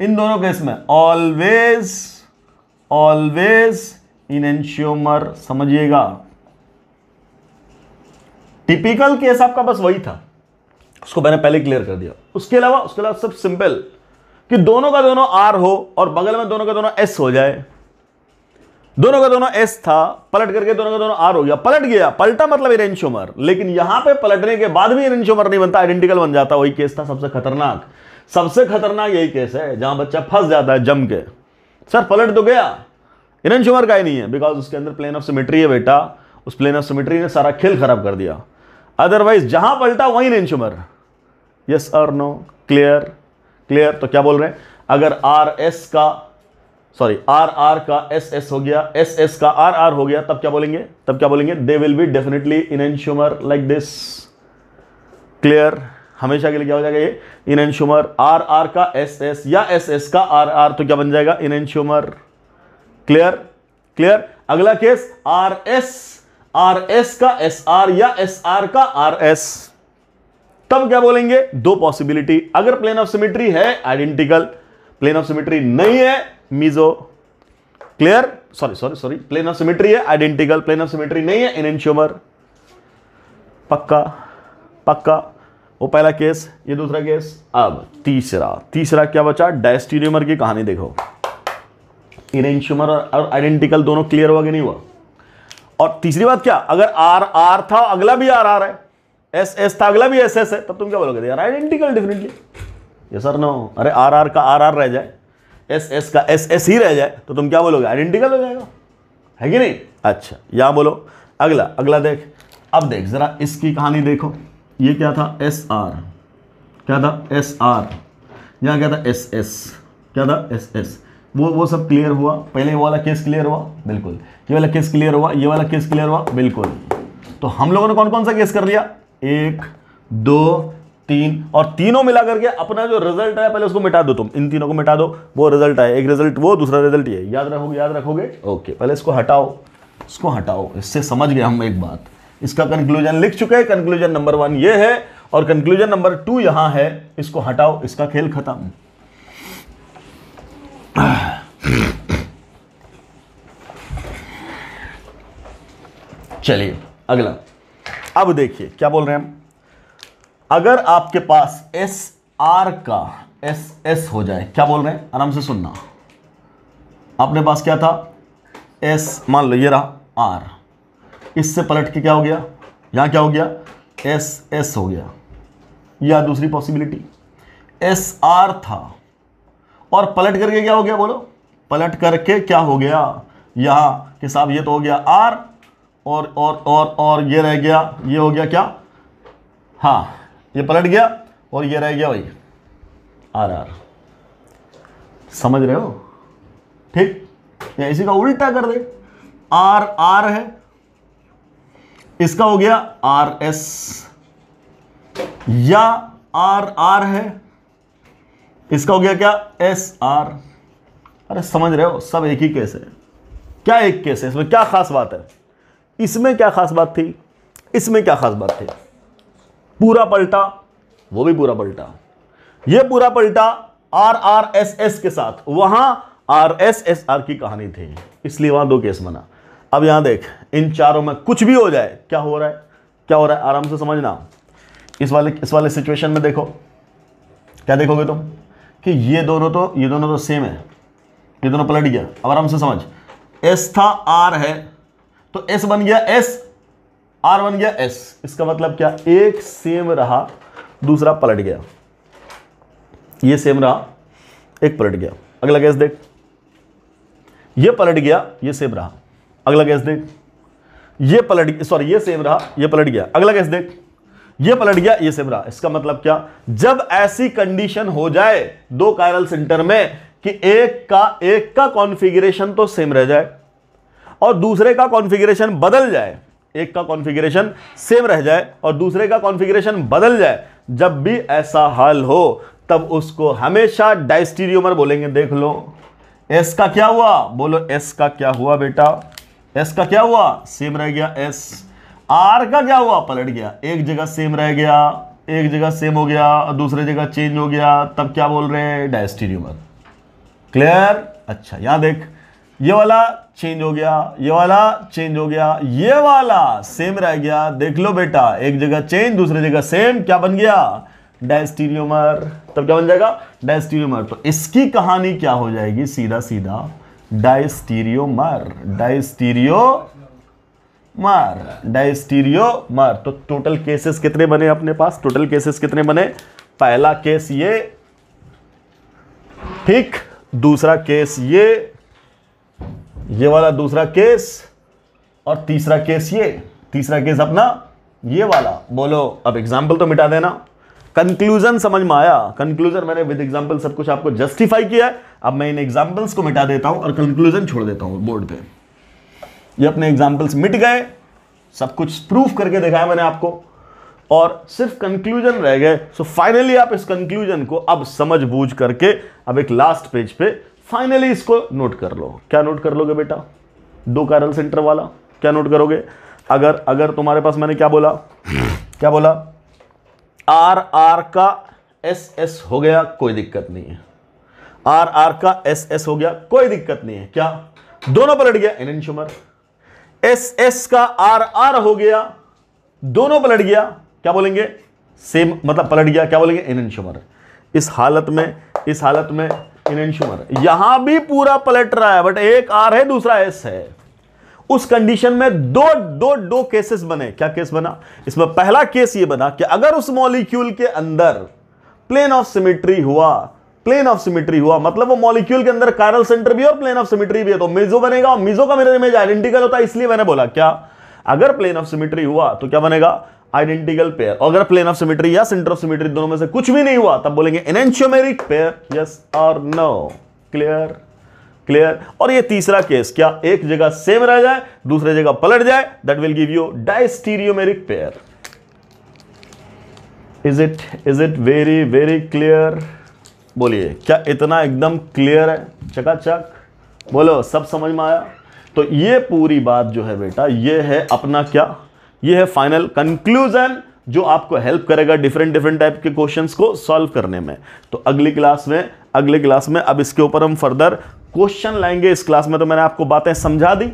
इन दोनों केस में ऑलवेज ऑलवेज इन एनश्योमर समझिएगा टिपिकल केस आपका बस वही था उसको मैंने पहले क्लियर कर दिया उसके अलावा उसके अलावा सब सिंपल कि दोनों का दोनों आर हो और बगल में दोनों का दोनों एस हो जाए दोनों का दोनों एस था पलट करके दोनों का दोनों आर हो गया पलट गया पलटा मतलब इरेंशोमर लेकिन यहां पे पलटने के बाद भी इरेंशोमर नहीं बनता आइडेंटिकल बन जाता वही केस था सबसे खतरनाक सबसे खतरनाक यही केस है जहां बच्चा फंस जाता है जम के सर पलट तो गया इरेंशोमर का ही नहीं है बिकॉज उसके अंदर प्लेन ऑफ सिमिट्री है बेटा उस प्लेन ऑफ सिमिट्री ने सारा खेल खराब कर दिया अदरवाइज जहां पलटा वही इरेंशोमर यस और नो क्लियर क्लियर तो क्या बोल रहे हैं अगर आर एस का सॉरी आर आर का एस एस हो गया एस एस का आर आर हो गया तब क्या बोलेंगे तब क्या बोलेंगे they will be definitely enantiomer like this clear हमेशा के लिए क्या हो जाएगा ये इन एनश्यूमर आर आर का एस एस या एस एस का आर आर तो क्या बन जाएगा इन एनश्यूमर क्लियर क्लियर अगला case R S R S का एस आर या एस आर का आर एस तब क्या बोलेंगे दो पॉसिबिलिटी अगर प्लेन ऑफ सिमिट्री है आइडेंटिकल प्लेन ऑफ सिमिट्री नहीं है meso clear sorry sorry sorry plane of symmetry है आइडेंटिकल प्लेन ऑफ सिमिट्री नहीं है इन इनशोमर पक्का पक्का वो पहला केस ये दूसरा केस अब तीसरा तीसरा क्या बचा डायस्टीरियमर की कहानी देखो इन इनशोमर और आइडेंटिकल दोनों क्लियर हुआ कि नहीं हुआ और तीसरी बात क्या अगर आर आर था अगला भी आर आर है एस एस था अगला भी एस एस है तब तुम क्या बोलोगे यार आइडेंटिकल डिफरेंटली ये सर नो अरे आर आर का आर आर रह जाए एस एस का एस एस ही रह जाए तो तुम क्या बोलोगे आइडेंटिकल हो जाएगा है कि नहीं अच्छा यहाँ बोलो अगला अगला देख अब देख ज़रा इसकी कहानी देखो ये क्या था एस आर क्या था एस आर यहाँ क्या था एस एस क्या था एस एस वो वो सब क्लियर हुआ पहले ये वाला केस क्लियर हुआ बिल्कुल ये वाला केस क्लियर हुआ ये वाला केस क्लियर हुआ बिल्कुल तो हम लोगों ने कौन कौन सा केस कर लिया एक दो तीन और तीनों मिला करके अपना जो रिजल्ट आया पहले उसको मिटा दो तुम इन तीनों को मिटा दो वो रिजल्ट आया एक रिजल्ट वो दूसरा रिजल्ट ये याद रखोगे याद रखोगे ओके पहले इसको हटाओ इसको हटाओ इससे समझ गए हम एक बात इसका कंक्लूजन लिख चुके हैं कंक्लूजन नंबर वन ये है और कंक्लूजन नंबर टू यहां है इसको हटाओ इसका खेल खत्म चलिए अगला अब देखिए क्या बोल रहे हैं हम अगर आपके पास एस आर का एस एस हो जाए क्या बोल रहे हैं आराम से सुनना आपने पास क्या था एस मान लो ये रहा आर इससे पलट के क्या हो गया यहां क्या हो गया एस एस हो गया या दूसरी पॉसिबिलिटी एस आर था और पलट करके क्या हो गया बोलो पलट करके क्या हो गया यहां कि साहब ये तो हो गया आर और और और और ये रह गया ये हो गया क्या हाँ ये पलट गया और ये रह गया भाई आर आर समझ रहे हो ठीक या इसी का उल्टा कर दे आर आर है इसका हो गया आर एस या आर आर है इसका हो गया क्या एस आर अरे समझ रहे हो सब एक ही केस है क्या एक केस है इसमें क्या खास बात है इसमें क्या खास बात थी इसमें क्या खास बात थी पूरा पलटा वो भी पूरा पलटा ये पूरा पलटा आर आर एस एस के साथ वहां आर एस एस आर की कहानी थी इसलिए वहां दो केस बना अब यहां देख इन चारों में कुछ भी हो जाए क्या हो रहा है क्या हो रहा है आराम से समझना इस वाले इस वाले सिचुएशन में देखो क्या देखोगे तुम कि ये दोनों तो ये दोनों तो सेम है ये दोनों पलट गया अब आराम से समझ एस था आर है तो एस बन गया एस आर बन गया एस इसका मतलब क्या एक सेम रहा दूसरा पलट गया ये सेम रहा एक पलट गया अगला गैस देख ये पलट गया ये सेम रहा अगला गैस देख ये पलट सॉरी ये सेम रहा ये पलट गया अगला गैस देख ये पलट गया ये सेम रहा इसका मतलब क्या जब ऐसी कंडीशन हो जाए दो कायरल सेंटर में कि एक का एक का कॉन्फ़िगरेशन तो सेम रह जाए और दूसरे का कॉन्फ़िगरेशन बदल जाए एक का कॉन्फ़िगरेशन सेम रह जाए और दूसरे का कॉन्फ़िगरेशन बदल जाए जब भी ऐसा हाल हो तब उसको हमेशा डाइस्टीरियोमर बोलेंगे देख लो एस का क्या हुआ बोलो एस का क्या हुआ बेटा एस का क्या हुआ सेम रह गया एस आर का क्या हुआ पलट गया एक जगह सेम रह गया एक जगह सेम हो गया और दूसरे जगह चेंज हो गया तब क्या बोल रहे हैं डायस्टीरियमर क्लियर अच्छा यहां देख ये वाला चेंज हो गया ये वाला चेंज हो गया ये वाला सेम रह गया देख लो बेटा एक जगह चेंज दूसरी जगह सेम क्या बन गया डायस्टीरियोमर तब क्या बन जाएगा डायस्टीरियोमर तो इसकी कहानी क्या हो जाएगी सीधा सीधा डायस्टीरियोमर डायस्टीरियो मार डायस्टीरियो मार तो टोटल केसेस कितने बने अपने पास टोटल केसेस कितने बने पहला केस ये ठीक दूसरा केस ये ये वाला दूसरा केस और तीसरा केस ये तीसरा केस अपना ये वाला बोलो अब एग्जाम्पल तो मिटा देना कंक्लूजन समझ में आया कंक्लूजन मैंने विद एग्जाम्पल सब कुछ आपको जस्टिफाई किया है अब मैं इन एग्जाम्पल्स को मिटा देता हूं और कंक्लूजन छोड़ देता हूं बोर्ड पे ये अपने एग्जाम्पल्स मिट गए सब कुछ प्रूफ करके दिखाया मैंने आपको और सिर्फ कंक्लूजन रह गए सो फाइनली आप इस कंक्लूजन को अब समझ बूझ करके अब एक लास्ट पेज पे फाइनली इसको नोट कर लो क्या नोट कर लोगे बेटा दो कारल सेंटर वाला क्या नोट करोगे अगर अगर तुम्हारे पास मैंने क्या बोला क्या बोला आर आर का एस एस हो गया कोई दिक्कत नहीं है आर आर का एस एस हो गया कोई दिक्कत नहीं है क्या दोनों पलट गया एन एन एस एस का आर आर हो गया दोनों पलट गया क्या बोलेंगे सेम मतलब पलट गया क्या बोलेंगे एन एन इस हालत में इस हालत में इनशुमर यहां भी पूरा पलट रहा है बट एक आर है दूसरा एस है उस कंडीशन में दो दो दो केसेस बने क्या केस बना इसमें पहला केस ये बना कि अगर उस मॉलिक्यूल के अंदर प्लेन ऑफ सिमिट्री हुआ प्लेन ऑफ सिमिट्री हुआ मतलब वो मॉलिक्यूल के अंदर कायरल सेंटर भी और प्लेन ऑफ सिमिट्री भी है तो मिजो बनेगा मिजो का मेरे इमेज आइडेंटिकल होता है इसलिए मैंने बोला क्या अगर प्लेन ऑफ सिमिट्री हुआ तो क्या बनेगा आइडेंटिकल पेयर अगर प्लेन ऑफ सिमेट्री या सेंटर ऑफ सिमेट्री दोनों में से कुछ भी नहीं हुआ तब बोलेंगे एनेंशियोमेरिक पेयर यस और नो क्लियर क्लियर और ये तीसरा केस क्या एक जगह सेम रह जाए दूसरे जगह पलट जाए that will give you diastereomeric pair is it is it very very clear बोलिए क्या इतना एकदम क्लियर है चकाचक बोलो सब समझ में आया तो ये पूरी बात जो है बेटा ये है अपना क्या ये है फाइनल कंक्लूजन जो आपको हेल्प करेगा डिफरेंट डिफरेंट टाइप के क्वेश्चंस को सॉल्व करने में तो अगली क्लास में अगले क्लास में अब इसके ऊपर हम फर्दर क्वेश्चन लाएंगे इस क्लास में तो मैंने आपको बातें समझा दी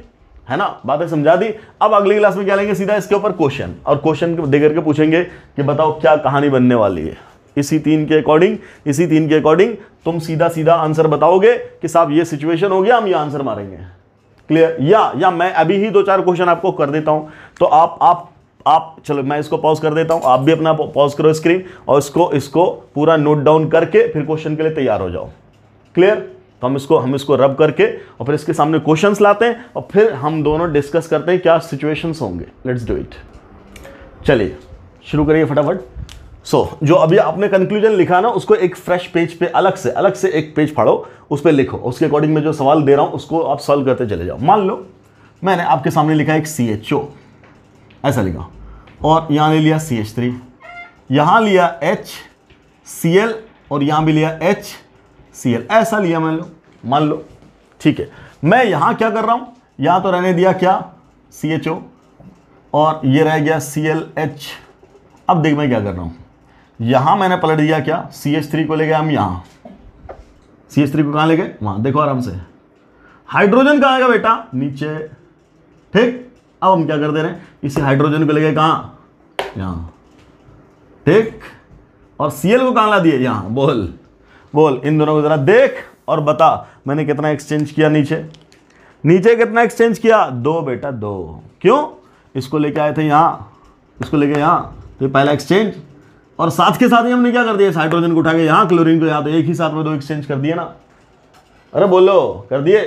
है ना बातें समझा दी अब अगली क्लास में क्या लेंगे सीधा इसके ऊपर क्वेश्चन और क्वेश्चन देकर के पूछेंगे कि बताओ क्या कहानी बनने वाली है इसी तीन के अकॉर्डिंग इसी तीन के अकॉर्डिंग तुम सीधा सीधा आंसर बताओगे कि साहब ये सिचुएशन हो गया हम ये आंसर मारेंगे क्लियर या या मैं अभी ही दो चार क्वेश्चन आपको कर देता हूं तो आप आप आप चलो मैं इसको पॉज कर देता हूं आप भी अपना पॉज करो स्क्रीन और इसको इसको पूरा नोट डाउन करके फिर क्वेश्चन के लिए तैयार हो जाओ क्लियर तो हम इसको हम इसको रब करके और फिर इसके सामने क्वेश्चन लाते हैं और फिर हम दोनों डिस्कस करते हैं क्या सिचुएशंस होंगे लेट्स डू इट चलिए शुरू करिए फटाफट सो so, जो अभी आपने कंक्लूजन लिखा ना उसको एक फ्रेश पेज पे अलग से अलग से एक पेज फाड़ो उस पर लिखो उसके अकॉर्डिंग में जो सवाल दे रहा हूँ उसको आप सॉल्व करते चले जाओ मान लो मैंने आपके सामने लिखा एक सी एच ओ ऐसा लिखा और यहां ले लिया सी एच थ्री यहां लिया एच सी एल और यहां भी लिया एच सी एल ऐसा लिया मान लो मान लो ठीक है मैं यहां क्या कर रहा हूँ यहां तो रहने दिया क्या सी एच ओ और ये रह गया सी एल एच अब देख मैं क्या कर रहा हूँ यहां मैंने पलट दिया क्या सी एच थ्री को ले गए हम यहां सी एच थ्री को कहां ले गए वहां देखो आराम से हाइड्रोजन कहां आएगा बेटा नीचे ठीक अब हम क्या कर दे रहे हैं इसी हाइड्रोजन को ले गए कहां यहां ठीक और सीएल को कहां ला दिए यहां बोल बोल इन दोनों को ज़रा देख और बता मैंने कितना एक्सचेंज किया नीचे नीचे कितना एक्सचेंज किया दो बेटा दो क्यों इसको लेके आए थे यहां इसको लेके यहाँ तो पहला एक्सचेंज और साथ के साथ ही हमने क्या कर दिया हाइड्रोजन को उठा के यहाँ क्लोरीन को यहाँ तो एक ही साथ में दो एक्सचेंज कर दिए ना अरे बोलो कर दिए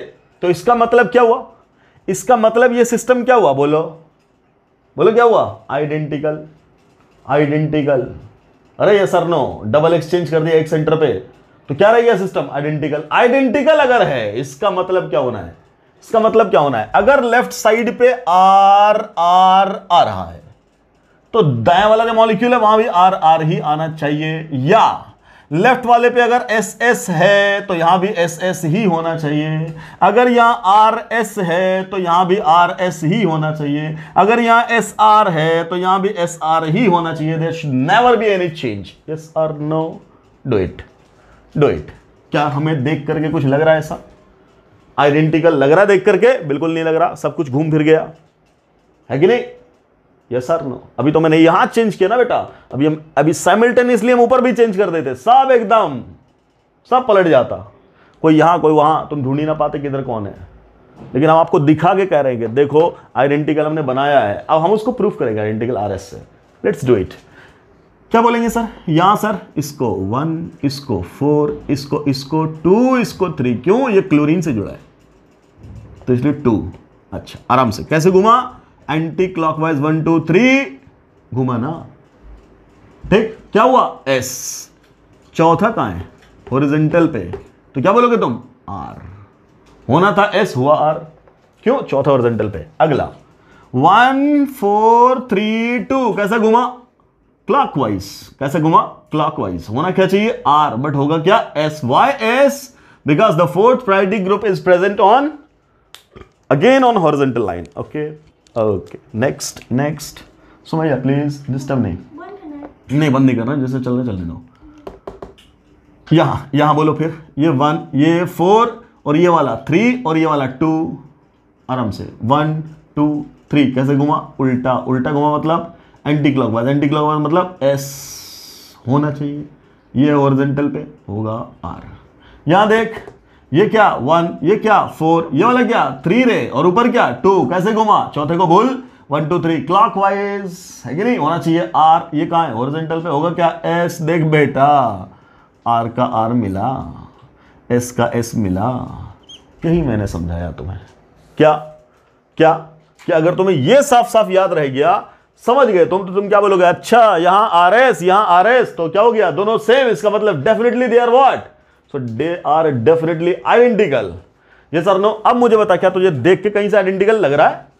तो इसका मतलब क्या हुआ इसका मतलब ये सिस्टम क्या हुआ बोलो बोलो क्या हुआ आइडेंटिकल आइडेंटिकल अरे ये सर नो डबल एक्सचेंज कर दिया एक सेंटर पे तो क्या रहेगा सिस्टम आइडेंटिकल आइडेंटिकल अगर है इसका मतलब क्या होना है इसका मतलब क्या होना है अगर लेफ्ट साइड पे आर आर आ रहा है तो दाएं वाला जो मॉलिक्यूल है वहां भी आर आर ही आना चाहिए या लेफ्ट वाले पे अगर एस एस है तो यहां भी एस एस ही होना चाहिए अगर यहां आर एस है तो यहां भी आर एस ही होना चाहिए अगर यहां एस आर है तो यहां भी एस आर ही होना चाहिए there should never be any change yes R no do it do it क्या हमें देख करके कुछ लग रहा है ऐसा आइडेंटिकल लग रहा है देख करके बिल्कुल नहीं लग रहा सब कुछ घूम फिर गया है कि नहीं यस सर नो अभी तो मैंने यहां चेंज किया ना बेटा अभी हम अभी साइमल्टेनियसली हम ऊपर भी चेंज कर देते सब एकदम सब पलट जाता कोई यहां कोई वहां तुम ढूंढ ही ना पाते किधर कौन है लेकिन हम आपको दिखा के कह रहे हैं कि देखो आइडेंटिकल हमने बनाया है अब हम उसको प्रूफ करेंगे आइडेंटिकल आर एस से लेट्स डू इट क्या बोलेंगे सर यहां सर इसको वन इसको फोर इसको इसको टू इसको थ्री क्यों ये क्लोरीन से जुड़ा है तो इसलिए टू अच्छा आराम से कैसे घुमा anti anticlockwise one two three घुमाना ठीक क्या हुआ एस चौथा कहा है ओरिजेंटल पे तो क्या बोलोगे तुम आर होना था एस हुआ आर क्यों चौथा ओरिजेंटल पे अगला वन फोर थ्री टू कैसा घुमा क्लॉकवाइज कैसे घुमा क्लॉकवाइज होना क्या चाहिए आर बट होगा क्या S why S because the fourth priority group is present on again on horizontal line okay okay next next Sumaiya please disturb नहीं नहीं बंद नहीं करना जैसे चल रहे चलने दो यहाँ यहाँ बोलो फिर ये वन ये फोर और ये वाला थ्री और ये वाला टू आराम से वन टू थ्री कैसे घुमा उल्टा उल्टा घुमा मतलब anti clock wise anti clock wise मतलब एस होना चाहिए ये ओरिजेंटल पे होगा आर यहाँ देख ये क्या वन ये क्या फोर ये वाला क्या थ्री रे और ऊपर क्या टू कैसे घुमा चौथे को भूल one two three clockwise है कि नहीं होना चाहिए आर ये कहा है ओरिजेंटल पे होगा क्या एस देख बेटा आर का आर मिला एस का एस मिला यही मैंने समझाया तुम्हें क्या क्या क्या अगर तुम्हें ये साफ साफ याद रह गया समझ गए तुम तो तुम क्या बोलोगे अच्छा यहाँ आर एस यहाँ आर एस तो क्या हो गया दोनों सेम इसका मतलब definitely they are what so they are definitely identical ये सर नो अब मुझे बता क्या तुझे देख के कहीं से आइडेंटिकल लग रहा है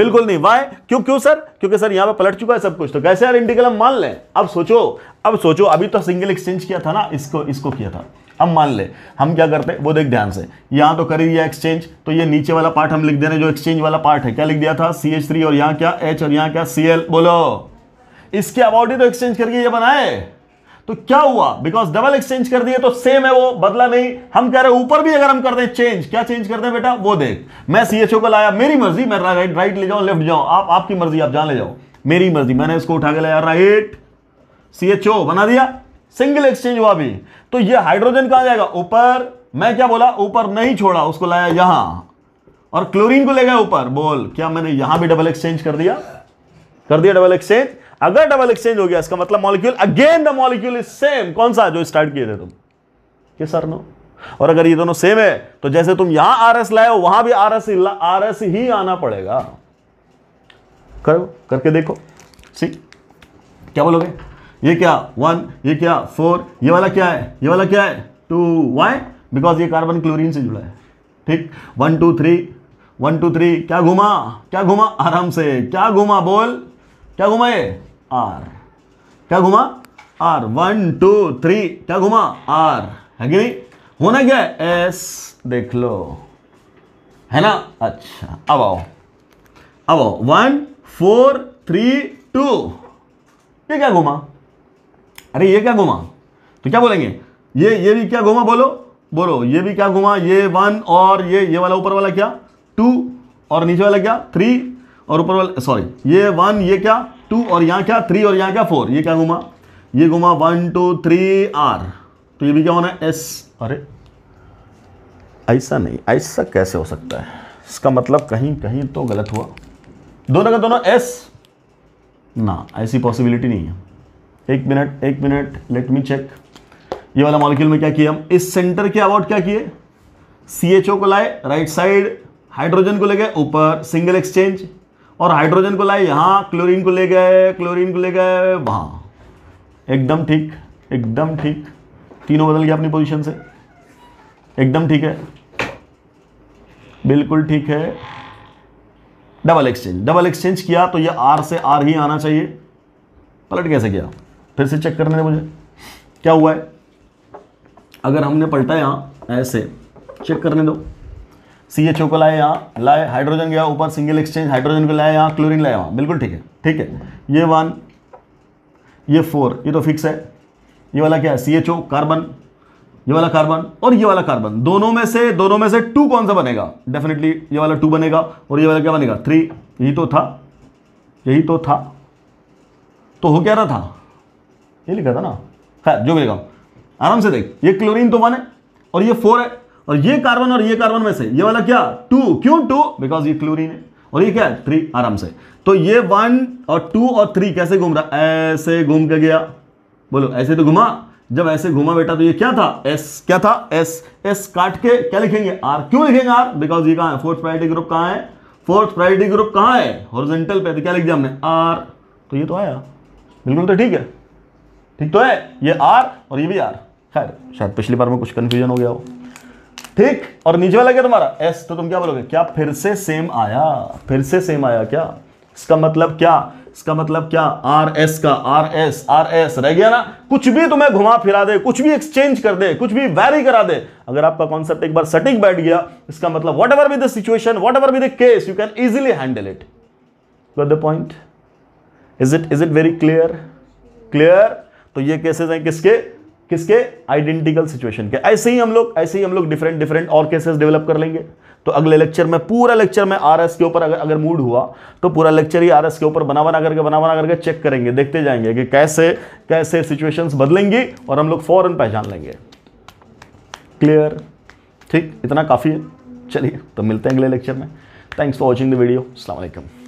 बिल्कुल नहीं वाई क्यों क्यों सर क्योंकि सर यहां पे पलट चुका है सब कुछ तो कैसे यार इंडिकल हम मान लें अब सोचो अब सोचो अभी तो सिंगल एक्सचेंज किया था ना इसको इसको किया था अब मान ले हम क्या करते हैं वो देख ध्यान से यहां तो कर दिया एक्सचेंज तो ये नीचे वाला पार्ट हम लिख दे रहे जो एक्सचेंज वाला पार्ट है क्या लिख दिया था सी एच थ्री और यहां क्या एच और यहाँ क्या सी एल बोलो इसके अबाउट ही तो एक्सचेंज करके ये बनाए तो क्या हुआ बिकॉज डबल एक्सचेंज कर दिए तो सेम है वो बदला नहीं हम कह रहे ऊपर भी अगर हम कर दें चेंज क्या चेंज कर दें बेटा वो देख मैं सीएचओ को लाया मेरी मर्जी मैं राइट राइट ले जाऊं लेफ्ट जाऊं आप आपकी मर्जी आप जान ले जाओ मेरी मर्जी मैंने इसको उठा के लाया राइट सीएचओ बना दिया सिंगल एक्सचेंज हुआ भी तो ये हाइड्रोजन कहां जाएगा ऊपर मैं क्या बोला ऊपर नहीं छोड़ा उसको लाया यहां और क्लोरीन को ले गया ऊपर बोल क्या मैंने यहां भी डबल एक्सचेंज कर दिया कर दिया डबल एक्सचेंज अगर डबल एक्सचेंज हो गया इसका मतलब molecule again the molecule is same कौन सा जो स्टार्ट किए थे तुम ये सर नो और अगर ये दोनों सेम है तो जैसे तुम यहां आर एस लाए हो वहां भी आर एस आर एस ही आना पड़ेगा करो करके देखो सी क्या बोलोगे ये क्या वन ये क्या फोर ये वाला क्या है ये वाला क्या है टू वाई बिकॉज ये कार्बन क्लोरीन से जुड़ा है ठीक one two three one two three क्या घुमा क्या घुमा आराम से क्या घुमा बोल क्या घुमा ये आर क्या घुमा आर वन टू थ्री क्या घुमा आर है कि नहीं होना क्या है एस देख लो है ना अच्छा अब आओ अब आओ वन फोर थ्री टू ये क्या घुमा अरे ये क्या घुमा तो क्या बोलेंगे ये ये भी क्या घुमा बोलो बोलो ये भी क्या घुमा ये वन और ये ये वाला ऊपर वाला क्या टू और नीचे वाला क्या थ्री और ऊपर वाला सॉरी ये वन ये क्या टू और यहाँ क्या थ्री और यहाँ क्या फोर ये क्या घुमा ये घुमा वन टू थ्री आर तो ये भी क्या होना है एस अरे ऐसा नहीं ऐसा कैसे हो सकता है इसका मतलब कहीं कहीं तो गलत हुआ दोनों का दोनों एस ना ऐसी पॉसिबिलिटी नहीं है एक मिनट एक मिनट लेट मी चेक ये वाला मॉलिक्यूल में क्या किया हम इस सेंटर के अबाउट क्या किए सी को लाए राइट साइड हाइड्रोजन को ले गए ऊपर सिंगल एक्सचेंज और हाइड्रोजन को लाए यहाँ क्लोरीन को ले गए क्लोरीन को ले गए वहाँ एकदम ठीक एकदम ठीक तीनों बदल गया अपनी पोजीशन से एकदम ठीक है बिल्कुल ठीक है डबल एक्सचेंज डबल एक्सचेंज किया तो ये आर से आर ही आना चाहिए पलट कैसे किया फिर से चेक करने मुझे क्या हुआ है अगर हमने पलटा यहाँ ऐसे चेक करने दो सी एच ओ को लाए यहाँ लाए हाइड्रोजन गया ऊपर सिंगल एक्सचेंज हाइड्रोजन को लाए यहाँ क्लोरीन लाए वहाँ बिल्कुल ठीक है ठीक है ये वन ये फोर ये तो फिक्स है ये वाला क्या है सी एच ओ कार्बन ये वाला कार्बन और ये वाला कार्बन दोनों में से दोनों में से टू कौन सा बनेगा डेफिनेटली ये वाला टू बनेगा और ये वाला क्या बनेगा थ्री यही तो था यही तो था तो हो क्या रहा था ये लिखा था ना खैर जो भी लिखा आराम से देख ये क्लोरीन तो वन है और ये फोर है और ये कार्बन और ये कार्बन में से ये वाला क्या टू क्यों टू बिकॉज ये क्लोरीन है और ये क्या है थ्री आराम से तो ये वन और टू और थ्री कैसे घूम रहा ऐसे घूम के गया बोलो ऐसे तो घुमा जब ऐसे घुमा बेटा तो ये क्या था एस क्या था एस एस काट के क्या लिखेंगे आर क्यों लिखेंगे आर बिकॉज ये कहा है फोर्थ प्रायोरिटी ग्रुप कहाँ है फोर्थ प्रायोरिटी ग्रुप कहाँ है हॉरिजॉन्टल पे तो क्या लिख दिया हमने आर तो ये तो आया बिल्कुल तो ठीक है ठीक तो है ये आर और ये भी आर खैर शायद पिछली बार में कुछ कंफ्यूजन हो गया हो ठीक और नीचे वाला क्या तुम्हारा एस तो तुम क्या बोलोगे क्या फिर से सेम आया फिर से सेम आया क्या इसका मतलब क्या इसका मतलब क्या आर एस का आर एस आर एस रह गया ना कुछ भी तुम्हें घुमा फिरा दे कुछ भी एक्सचेंज कर दे कुछ भी वैरी करा दे अगर आपका कॉन्सेप्ट एक बार सटीक बैठ गया इसका मतलब whatever be the situation whatever be the case you can easily handle it got the point is it is it very clear clear तो ये केसेस हैं किसके किसके आइडेंटिकल सिचुएशन के ऐसे ही हम लोग ऐसे ही हम लोग डिफरेंट डिफरेंट और केसेस डेवलप कर लेंगे तो अगले लेक्चर में पूरा लेक्चर में आर के ऊपर अगर अगर मूड हुआ तो पूरा लेक्चर ही आर के ऊपर बना बना करके बना बना करके चेक करेंगे देखते जाएंगे कि कैसे कैसे सिचुएशंस बदलेंगी और हम लोग फ़ौरन पहचान लेंगे क्लियर ठीक इतना काफ़ी है चलिए तो मिलते हैं अगले लेक्चर में thanks for watching the video अल्लाम